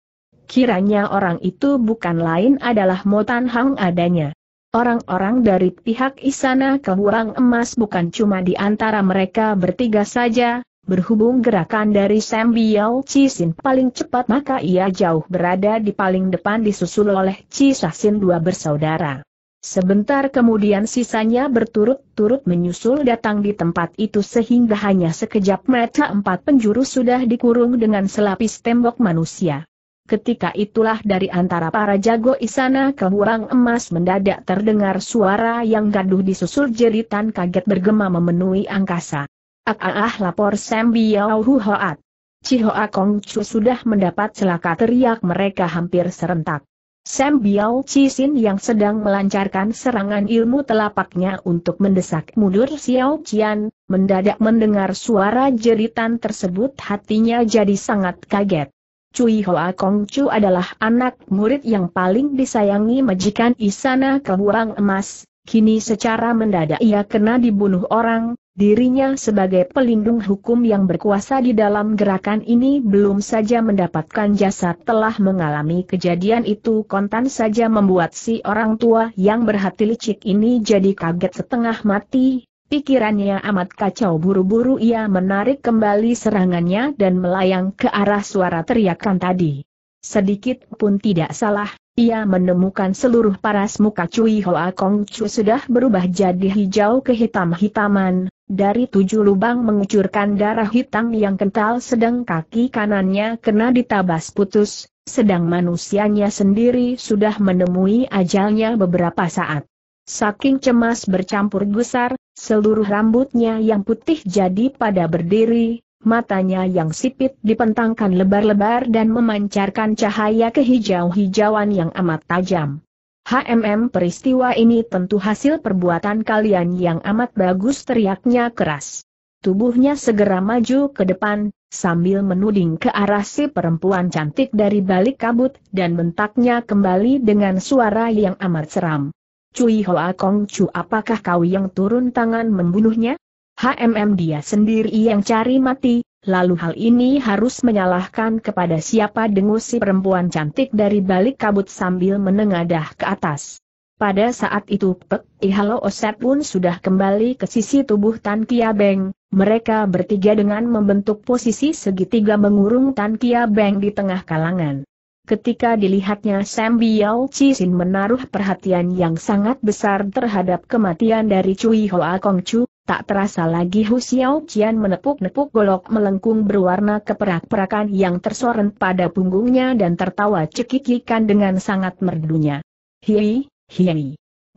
Kiranya orang itu bukan lain adalah Motan Hang adanya. Orang-orang dari pihak Isana Kehuang Emas bukan cuma di antara mereka bertiga saja, Berhubung gerakan dari Sam Biao Cisin paling cepat maka ia jauh berada di paling depan disusul oleh Ci Sasin dua bersaudara. Sebentar kemudian sisanya berturut-turut menyusul datang di tempat itu sehingga hanya sekejap mereka empat penjuru sudah dikurung dengan selapis tembok manusia. Ketika itulah dari antara para jago isana ke kehurang emas mendadak terdengar suara yang gaduh disusul jeritan kaget bergema memenuhi angkasa. Ah ah ah lapor Sam Biao Hu Hoat. Chihoa Kong Chu sudah mendapat celaka teriak mereka hampir serentak. Sam Biao Cisin yang sedang melancarkan serangan ilmu telapaknya untuk mendesak mundur Xiao Qian, mendadak mendengar suara jeritan tersebut hatinya jadi sangat kaget. Cui Hoa Kong Chu adalah anak murid yang paling disayangi majikan Isana Kebuang Emas, kini secara mendadak ia kena dibunuh orang, Dirinya sebagai pelindung hukum yang berkuasa di dalam gerakan ini belum saja mendapatkan jasa telah mengalami kejadian itu kontan saja membuat si orang tua yang berhati licik ini jadi kaget setengah mati, pikirannya amat kacau buru-buru ia menarik kembali serangannya dan melayang ke arah suara teriakan tadi. Sedikit pun tidak salah, ia menemukan seluruh paras muka Cui Hoa Kong Chu sudah berubah jadi hijau kehitam-hitaman, dari tujuh lubang mengucurkan darah hitam yang kental sedang kaki kanannya kena ditabas putus, sedang manusianya sendiri sudah menemui ajalnya beberapa saat. Saking cemas bercampur gusar, seluruh rambutnya yang putih jadi pada berdiri, matanya yang sipit dipentangkan lebar-lebar dan memancarkan cahaya kehijau-hijauan yang amat tajam. HMM peristiwa ini tentu hasil perbuatan kalian yang amat bagus teriaknya keras. Tubuhnya segera maju ke depan, sambil menuding ke arah si perempuan cantik dari balik kabut, dan bentaknya kembali dengan suara yang amat seram. Cui Hoa Kong Chu apakah kau yang turun tangan membunuhnya? HMM dia sendiri yang cari mati, Lalu hal ini harus menyalahkan kepada siapa dengus si perempuan cantik dari balik kabut sambil menengadah ke atas. Pada saat itu Pek Ihalo Oset pun sudah kembali ke sisi tubuh Tan Kia Beng, mereka bertiga dengan membentuk posisi segitiga mengurung Tan Kia Beng di tengah kalangan. Ketika dilihatnya Sam Biao Cisin menaruh perhatian yang sangat besar terhadap kematian dari Cui Hoa Kong Chu, Tak terasa lagi Hu Xiao Qian menepuk-nepuk golok melengkung berwarna keperak-perakan yang tersorot pada punggungnya dan tertawa cekikikan dengan sangat merdunya. Hiei,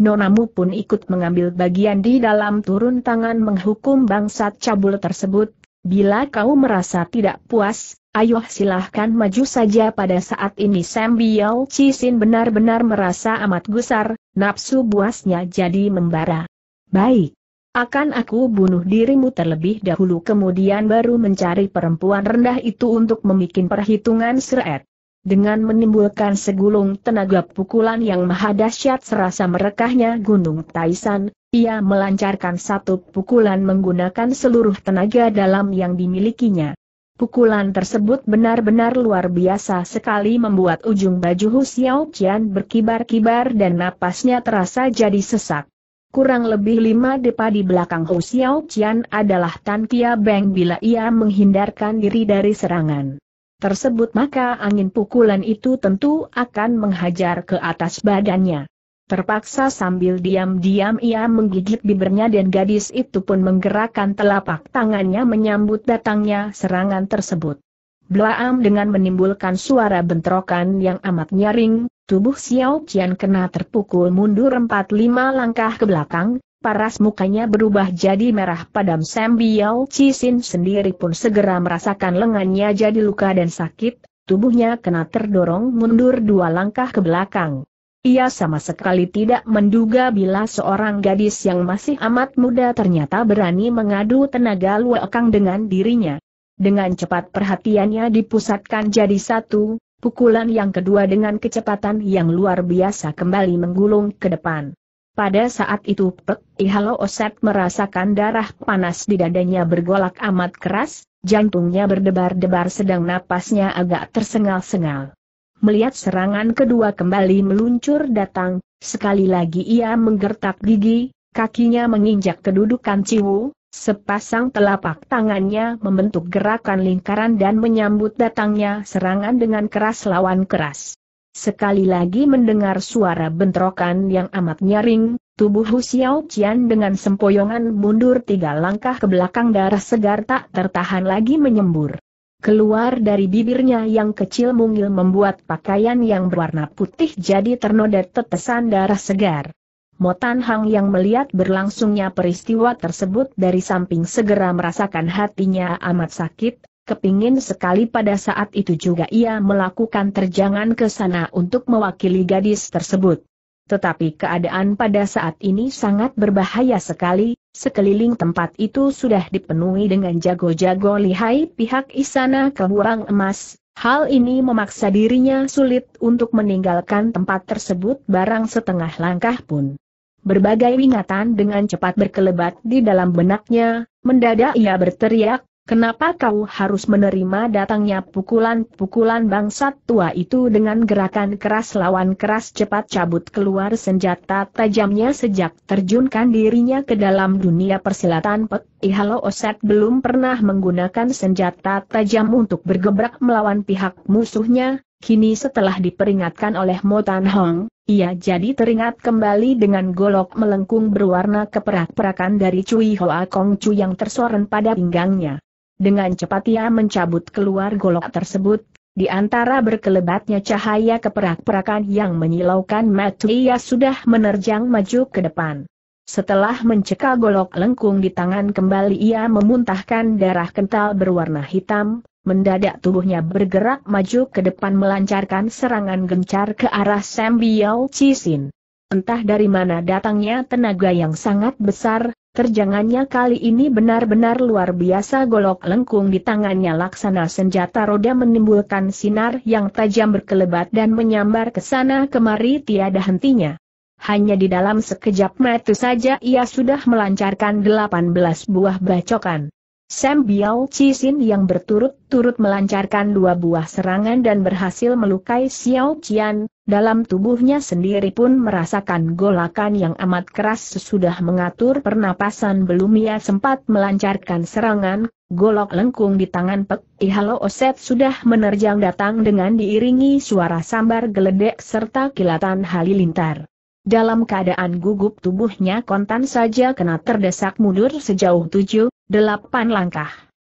Nona Nonamu pun ikut mengambil bagian di dalam turun tangan menghukum bangsat cabul tersebut. Bila kau merasa tidak puas, ayo silahkan maju saja pada saat ini Sam Biao benar-benar merasa amat gusar, nafsu buasnya jadi membara. Baik. Akan aku bunuh dirimu terlebih dahulu kemudian baru mencari perempuan rendah itu untuk membuat perhitungan seret. Dengan menimbulkan segulung tenaga pukulan yang maha dahsyat serasa merekahnya gunung Taisan, ia melancarkan satu pukulan menggunakan seluruh tenaga dalam yang dimilikinya. Pukulan tersebut benar-benar luar biasa sekali membuat ujung baju Hu Xiao berkibar-kibar dan napasnya terasa jadi sesak. Kurang lebih lima depa di belakang Hu Xiao Qian adalah Tan Kia Beng bila ia menghindarkan diri dari serangan tersebut maka angin pukulan itu tentu akan menghajar ke atas badannya. Terpaksa sambil diam-diam ia menggigit bibirnya dan gadis itu pun menggerakkan telapak tangannya menyambut datangnya serangan tersebut. Blaam dengan menimbulkan suara bentrokan yang amat nyaring, Tubuh Xiao Qian kena terpukul mundur 4 lima langkah ke belakang, paras mukanya berubah jadi merah padam Sam Biao Cisin sendiri pun segera merasakan lengannya jadi luka dan sakit, tubuhnya kena terdorong mundur dua langkah ke belakang. Ia sama sekali tidak menduga bila seorang gadis yang masih amat muda ternyata berani mengadu tenaga luakang dengan dirinya. Dengan cepat perhatiannya dipusatkan jadi satu, Pukulan yang kedua dengan kecepatan yang luar biasa kembali menggulung ke depan. Pada saat itu Pek Ihalo Oset merasakan darah panas di dadanya bergolak amat keras, jantungnya berdebar-debar sedang napasnya agak tersengal-sengal. Melihat serangan kedua kembali meluncur datang, sekali lagi ia menggertak gigi, kakinya menginjak kedudukan Ciwu, Sepasang telapak tangannya membentuk gerakan lingkaran dan menyambut datangnya serangan dengan keras lawan keras. Sekali lagi mendengar suara bentrokan yang amat nyaring, tubuh Hu Xiao Qian dengan sempoyongan mundur tiga langkah ke belakang darah segar tak tertahan lagi menyembur. Keluar dari bibirnya yang kecil mungil membuat pakaian yang berwarna putih jadi ternoda tetesan darah segar. Motan Hang yang melihat berlangsungnya peristiwa tersebut dari samping segera merasakan hatinya amat sakit, kepingin sekali pada saat itu juga ia melakukan terjangan ke sana untuk mewakili gadis tersebut. Tetapi keadaan pada saat ini sangat berbahaya sekali, sekeliling tempat itu sudah dipenuhi dengan jago-jago lihai pihak Istana Kehuang Emas, Hal ini memaksa dirinya sulit untuk meninggalkan tempat tersebut barang setengah langkah pun. Berbagai ingatan dengan cepat berkelebat di dalam benaknya, mendadak ia berteriak, Kenapa kau harus menerima datangnya pukulan-pukulan bangsat tua itu dengan gerakan keras lawan keras cepat cabut keluar senjata tajamnya sejak terjunkan dirinya ke dalam dunia persilatan Pek Ihalo eh, Oset belum pernah menggunakan senjata tajam untuk bergebrak melawan pihak musuhnya, Kini setelah diperingatkan oleh Mo Tan Hong, ia jadi teringat kembali dengan golok melengkung berwarna keperak-perakan dari Cui Hoa Kong Chu yang tersoren pada pinggangnya. Dengan cepat ia mencabut keluar golok tersebut, di antara berkelebatnya cahaya keperak-perakan yang menyilaukan mata ia sudah menerjang maju ke depan. Setelah mencekal golok lengkung di tangan kembali ia memuntahkan darah kental berwarna hitam, Mendadak tubuhnya bergerak maju ke depan melancarkan serangan gencar ke arah Sam Biao Cisin. Entah dari mana datangnya tenaga yang sangat besar, terjangannya kali ini benar-benar luar biasa golok lengkung di tangannya laksana senjata roda menimbulkan sinar yang tajam berkelebat dan menyambar ke sana kemari tiada hentinya. Hanya di dalam sekejap mata saja ia sudah melancarkan 18 buah bacokan. Sam Biao Cisin yang berturut-turut melancarkan dua buah serangan dan berhasil melukai Xiao Qian, dalam tubuhnya sendiri pun merasakan golakan yang amat keras sesudah mengatur pernapasan belum ia sempat melancarkan serangan, golok lengkung di tangan Pek Ihalo Oset sudah menerjang datang dengan diiringi suara sambar geledek serta kilatan halilintar. Dalam keadaan gugup tubuhnya kontan saja kena terdesak mundur sejauh tujuh, delapan langkah.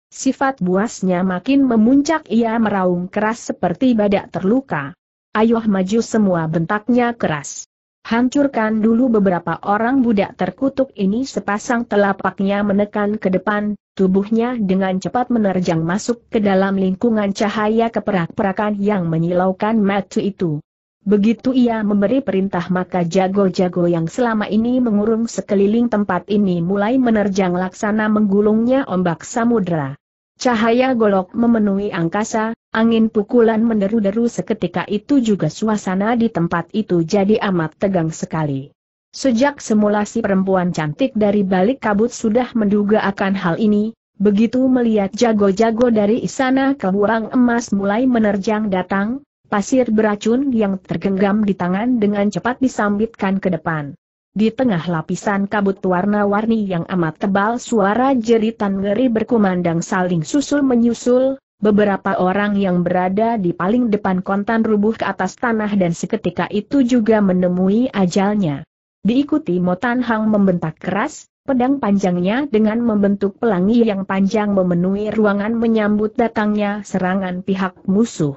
Sifat buasnya makin memuncak ia meraung keras seperti badak terluka. Ayuh maju semua bentaknya keras. Hancurkan dulu beberapa orang budak terkutuk ini sepasang telapaknya menekan ke depan, tubuhnya dengan cepat menerjang masuk ke dalam lingkungan cahaya keperak-perakan yang menyilaukan mata itu. Begitu ia memberi perintah maka jago-jago yang selama ini mengurung sekeliling tempat ini mulai menerjang laksana menggulungnya ombak samudera. Cahaya golok memenuhi angkasa, angin pukulan menderu-deru seketika itu juga suasana di tempat itu jadi amat tegang sekali. Sejak semula si perempuan cantik dari balik kabut sudah menduga akan hal ini, begitu melihat jago-jago dari istana ke emas mulai menerjang datang, Pasir beracun yang tergenggam di tangan dengan cepat disambitkan ke depan. Di tengah lapisan kabut warna-warni yang amat tebal suara jeritan ngeri berkumandang saling susul-menyusul, beberapa orang yang berada di paling depan kontan rubuh ke atas tanah dan seketika itu juga menemui ajalnya. Diikuti Motan Hang membentak keras, pedang panjangnya dengan membentuk pelangi yang panjang memenuhi ruangan menyambut datangnya serangan pihak musuh.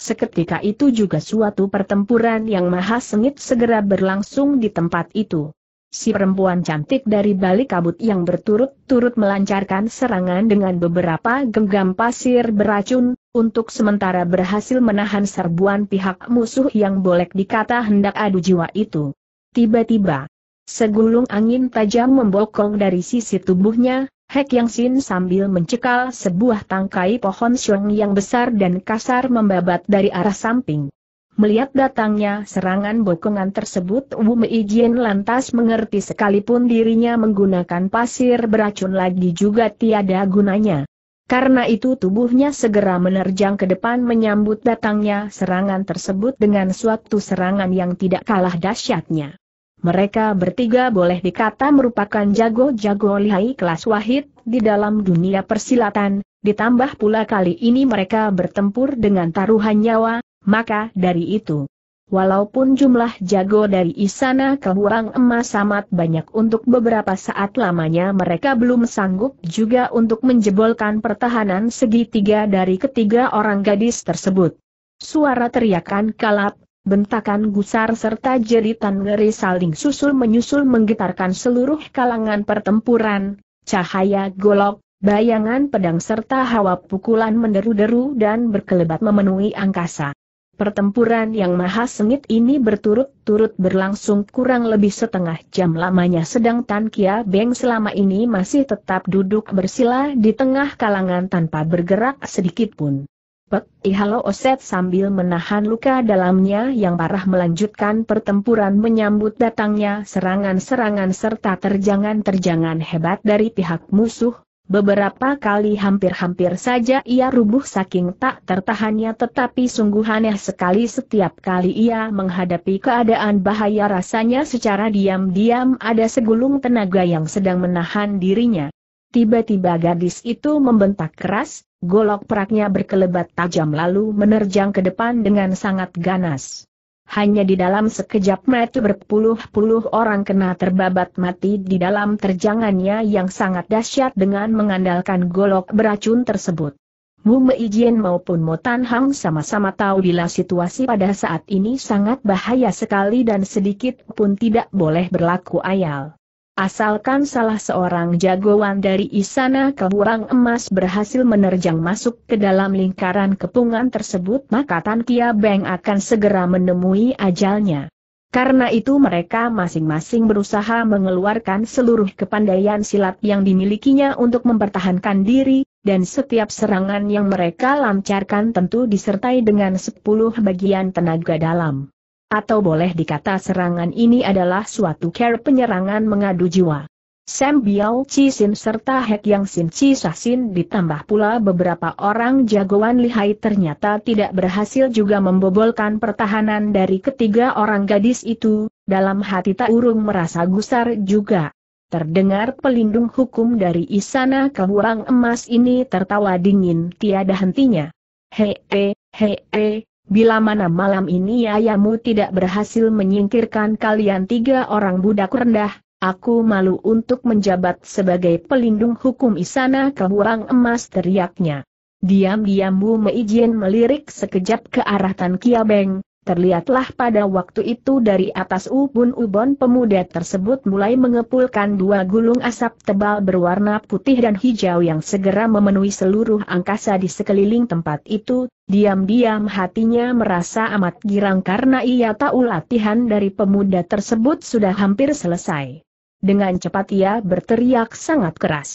Seketika itu juga suatu pertempuran yang maha sengit segera berlangsung di tempat itu. Si perempuan cantik dari balik kabut yang berturut-turut melancarkan serangan dengan beberapa genggam pasir beracun, untuk sementara berhasil menahan serbuan pihak musuh yang boleh dikata hendak adu jiwa itu. Tiba-tiba, segulung angin tajam membokong dari sisi tubuhnya, Hek Yang Sin sambil mencekal sebuah tangkai pohon siung yang besar dan kasar membabat dari arah samping. Melihat datangnya serangan bokongan tersebut Wu Jin lantas mengerti sekalipun dirinya menggunakan pasir beracun lagi juga tiada gunanya. Karena itu tubuhnya segera menerjang ke depan menyambut datangnya serangan tersebut dengan suatu serangan yang tidak kalah dahsyatnya. Mereka bertiga boleh dikata merupakan jago-jago lihai kelas wahid di dalam dunia persilatan, ditambah pula kali ini mereka bertempur dengan taruhan nyawa, maka dari itu. Walaupun jumlah jago dari Isana kekurangan Emas amat banyak untuk beberapa saat lamanya mereka belum sanggup juga untuk menjebolkan pertahanan segitiga dari ketiga orang gadis tersebut. Suara teriakan kalap, Bentakan gusar serta jeritan ngeri saling susul menyusul menggetarkan seluruh kalangan pertempuran, cahaya golok, bayangan pedang serta hawa pukulan menderu-deru dan berkelebat memenuhi angkasa. Pertempuran yang maha sengit ini berturut-turut berlangsung kurang lebih setengah jam lamanya sedang Tan Kia Beng selama ini masih tetap duduk bersila di tengah kalangan tanpa bergerak sedikit pun. Pek Ihalo eh, Oset sambil menahan luka dalamnya yang parah melanjutkan pertempuran menyambut datangnya serangan-serangan serta terjangan-terjangan hebat dari pihak musuh. Beberapa kali hampir-hampir saja ia rubuh saking tak tertahannya tetapi sungguh aneh sekali setiap kali ia menghadapi keadaan bahaya rasanya secara diam-diam ada segulung tenaga yang sedang menahan dirinya. Tiba-tiba gadis itu membentak keras, golok peraknya berkelebat tajam lalu menerjang ke depan dengan sangat ganas. Hanya di dalam sekejap mata berpuluh-puluh orang kena terbabat mati di dalam terjangannya yang sangat dahsyat dengan mengandalkan golok beracun tersebut. Mu Meijian maupun Mo Tan Hang sama-sama tahu bila situasi pada saat ini sangat bahaya sekali dan sedikit pun tidak boleh berlaku ayal. Asalkan salah seorang jagoan dari Isana Kehurang Emas berhasil menerjang masuk ke dalam lingkaran kepungan tersebut maka Tan Kia Beng akan segera menemui ajalnya. Karena itu mereka masing-masing berusaha mengeluarkan seluruh kepandaian silat yang dimilikinya untuk mempertahankan diri, dan setiap serangan yang mereka lancarkan tentu disertai dengan 10 bagian tenaga dalam. Atau boleh dikata serangan ini adalah suatu care penyerangan mengadu jiwa. Sam Biao Chi Sin serta Hek Yang Sin Chi Sasin ditambah pula beberapa orang jagoan lihai ternyata tidak berhasil juga membobolkan pertahanan dari ketiga orang gadis itu, dalam hati tak urung merasa gusar juga. Terdengar pelindung hukum dari Isana Kewurang Emas ini tertawa dingin tiada hentinya. Hei, hei, hei, Bila mana malam ini ayamu tidak berhasil menyingkirkan kalian tiga orang budak rendah, aku malu untuk menjabat sebagai pelindung hukum Isana Kebuang Emas teriaknya. Diam-diam Bu Meijin melirik sekejap ke arah Tan Kiabeng, Terlihatlah pada waktu itu dari atas ubun ubun pemuda tersebut mulai mengepulkan dua gulung asap tebal berwarna putih dan hijau yang segera memenuhi seluruh angkasa di sekeliling tempat itu, diam-diam hatinya merasa amat girang karena ia tahu latihan dari pemuda tersebut sudah hampir selesai. Dengan cepat ia berteriak sangat keras.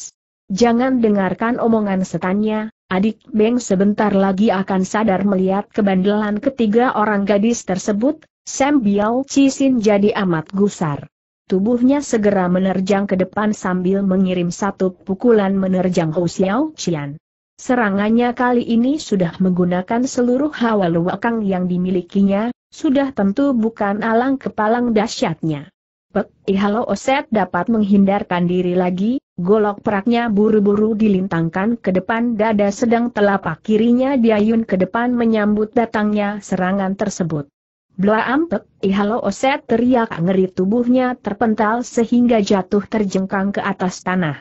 Jangan dengarkan omongan setannya, Adik Beng sebentar lagi akan sadar melihat kebandelan ketiga orang gadis tersebut, Sam Biao Cisin jadi amat gusar. Tubuhnya segera menerjang ke depan sambil mengirim satu pukulan menerjang Hou Xiao Qian. Serangannya kali ini sudah menggunakan seluruh hawa luakang yang dimilikinya, sudah tentu bukan alang kepalang dahsyatnya. Pek Ihalo eh, Oset dapat menghindarkan diri lagi, Golok peraknya buru-buru dilintangkan ke depan dada sedang telapak kirinya diayun ke depan menyambut datangnya serangan tersebut. Bla ampek, ihalo oset teriak ngeri tubuhnya terpental sehingga jatuh terjengkang ke atas tanah.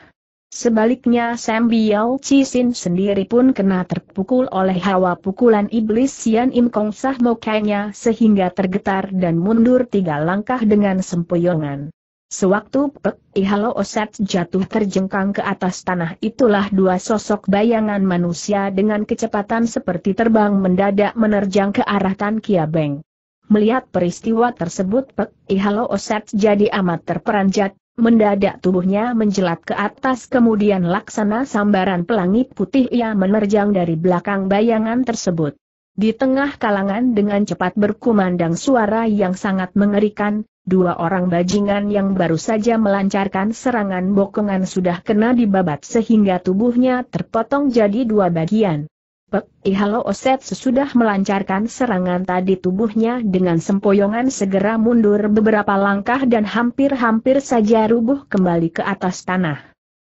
Sebaliknya Sam Biao Cisin sendiri pun kena terpukul oleh hawa pukulan iblis Sian Im Kong Sah Mokainya sehingga tergetar dan mundur tiga langkah dengan sempoyongan. Sewaktu Pek Ihalo eh, Oset jatuh terjengkang ke atas tanah itulah dua sosok bayangan manusia dengan kecepatan seperti terbang mendadak menerjang ke arah Tan Kia Beng. Melihat peristiwa tersebut Pek Ihalo eh, Oset jadi amat terperanjat, mendadak tubuhnya menjelat ke atas kemudian laksana sambaran pelangi putih ia menerjang dari belakang bayangan tersebut. Di tengah kalangan dengan cepat berkumandang suara yang sangat mengerikan, dua orang bajingan yang baru saja melancarkan serangan bokongan sudah kena dibabat sehingga tubuhnya terpotong jadi dua bagian. Pek Ihalo Oset sesudah melancarkan serangan tadi tubuhnya dengan sempoyongan segera mundur beberapa langkah dan hampir-hampir saja rubuh kembali ke atas tanah.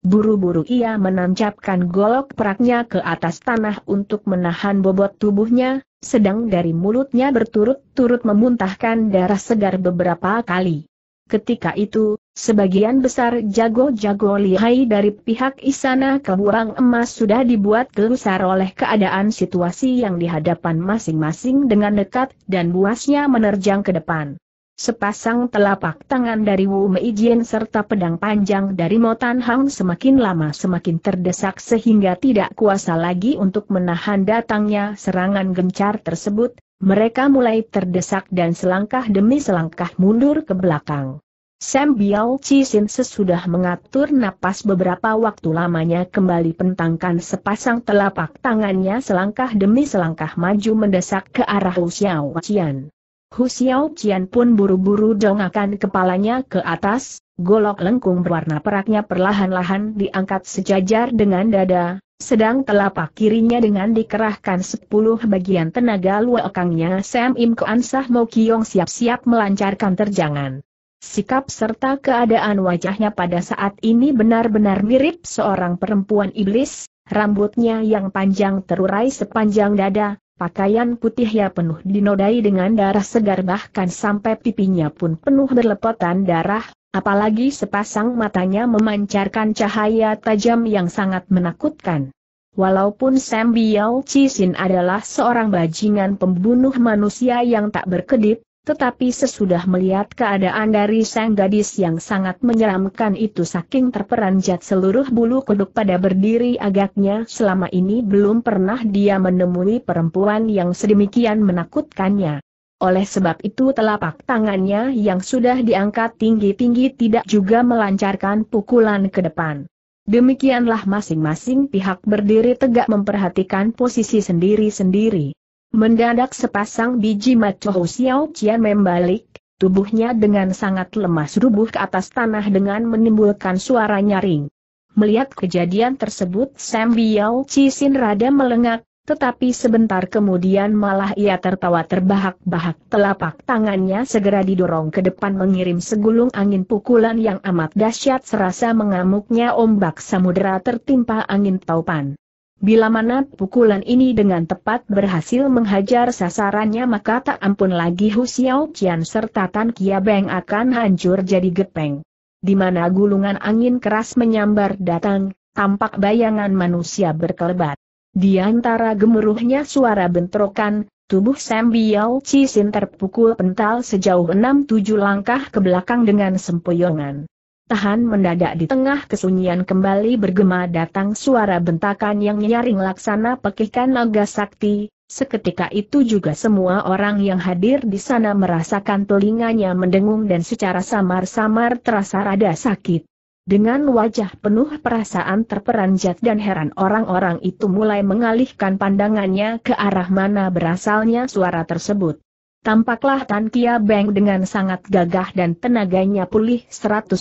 Buru-buru ia menancapkan golok peraknya ke atas tanah untuk menahan bobot tubuhnya, sedang dari mulutnya berturut-turut memuntahkan darah segar beberapa kali. Ketika itu, sebagian besar jago-jago lihai dari pihak Isana Keburang Emas sudah dibuat gelusar oleh keadaan situasi yang dihadapan masing-masing dengan dekat dan buasnya menerjang ke depan. Sepasang telapak tangan dari Wu Meijian serta pedang panjang dari Motan Hang semakin lama semakin terdesak sehingga tidak kuasa lagi untuk menahan datangnya serangan gencar tersebut, mereka mulai terdesak dan selangkah demi selangkah mundur ke belakang. Sam Biao Chi sesudah mengatur napas beberapa waktu lamanya kembali pentangkan sepasang telapak tangannya selangkah demi selangkah maju mendesak ke arah Wu Xiao Qian. Hu Xiao pun buru-buru dongakan kepalanya ke atas, golok lengkung berwarna peraknya perlahan-lahan diangkat sejajar dengan dada, sedang telapak kirinya dengan dikerahkan sepuluh bagian tenaga luakangnya Sam Im Kuan Sah Mo Kiong siap-siap melancarkan terjangan. Sikap serta keadaan wajahnya pada saat ini benar-benar mirip seorang perempuan iblis, rambutnya yang panjang terurai sepanjang dada, Pakaian putihnya penuh dinodai dengan darah segar bahkan sampai pipinya pun penuh berlepotan darah, apalagi sepasang matanya memancarkan cahaya tajam yang sangat menakutkan. Walaupun Sam Biao Cisin adalah seorang bajingan pembunuh manusia yang tak berkedip, tetapi sesudah melihat keadaan dari sang gadis yang sangat menyeramkan itu saking terperanjat seluruh bulu kuduk pada berdiri agaknya selama ini belum pernah dia menemui perempuan yang sedemikian menakutkannya. Oleh sebab itu telapak tangannya yang sudah diangkat tinggi-tinggi tidak juga melancarkan pukulan ke depan. Demikianlah masing-masing pihak berdiri tegak memperhatikan posisi sendiri-sendiri. Mendadak sepasang biji mata Xiao Qian membalik, tubuhnya dengan sangat lemas rubuh ke atas tanah dengan menimbulkan suara nyaring. Melihat kejadian tersebut Sam Biao Cisin rada melengak, tetapi sebentar kemudian malah ia tertawa terbahak-bahak telapak tangannya segera didorong ke depan mengirim segulung angin pukulan yang amat dahsyat serasa mengamuknya ombak samudera tertimpa angin taupan. Bila mana pukulan ini dengan tepat berhasil menghajar sasarannya maka tak ampun lagi Hu Xiao serta Tan Kia Beng akan hancur jadi gepeng. Di mana gulungan angin keras menyambar datang, tampak bayangan manusia berkelebat. Di antara gemuruhnya suara bentrokan, tubuh Sam Biao Sin terpukul pental sejauh enam tujuh langkah ke belakang dengan sempoyongan. Tahan mendadak di tengah kesunyian kembali bergema datang suara bentakan yang nyaring laksana pekikan naga sakti, seketika itu juga semua orang yang hadir di sana merasakan telinganya mendengung dan secara samar-samar terasa rada sakit. Dengan wajah penuh perasaan terperanjat dan heran orang-orang itu mulai mengalihkan pandangannya ke arah mana berasalnya suara tersebut. Tampaklah Tan Kia Beng dengan sangat gagah dan tenaganya pulih 100%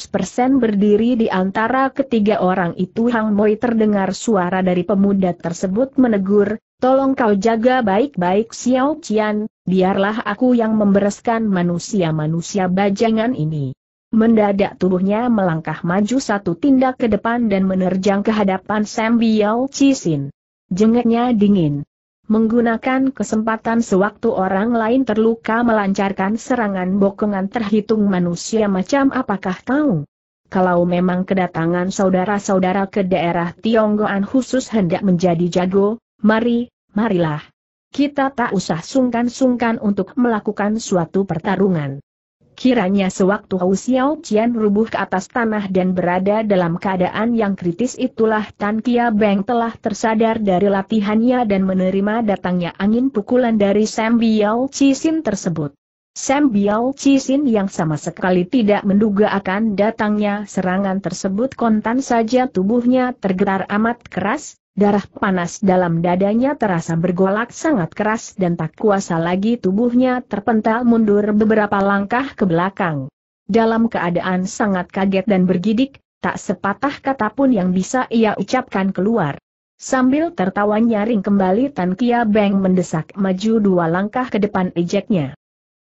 berdiri di antara ketiga orang itu Hang Moi terdengar suara dari pemuda tersebut menegur, tolong kau jaga baik-baik Xiao Qian, biarlah aku yang membereskan manusia-manusia bajangan ini. Mendadak tubuhnya melangkah maju satu tindak ke depan dan menerjang ke hadapan Sam Biao Cisin. Jengeknya dingin menggunakan kesempatan sewaktu orang lain terluka melancarkan serangan bokongan terhitung manusia macam apakah kau? Kalau memang kedatangan saudara-saudara ke daerah Tionggoan khusus hendak menjadi jago, mari, marilah. Kita tak usah sungkan-sungkan untuk melakukan suatu pertarungan. Kiranya sewaktu Hou Xiao Qian rubuh ke atas tanah dan berada dalam keadaan yang kritis itulah Tan Kia Beng telah tersadar dari latihannya dan menerima datangnya angin pukulan dari Sam Biao Cisin tersebut. Sam Biao Cisin yang sama sekali tidak menduga akan datangnya serangan tersebut kontan saja tubuhnya tergetar amat keras, Darah panas dalam dadanya terasa bergolak sangat keras dan tak kuasa lagi tubuhnya terpental mundur beberapa langkah ke belakang. Dalam keadaan sangat kaget dan bergidik, tak sepatah kata pun yang bisa ia ucapkan keluar. Sambil tertawa nyaring kembali Tan Kia Beng mendesak maju dua langkah ke depan ejeknya.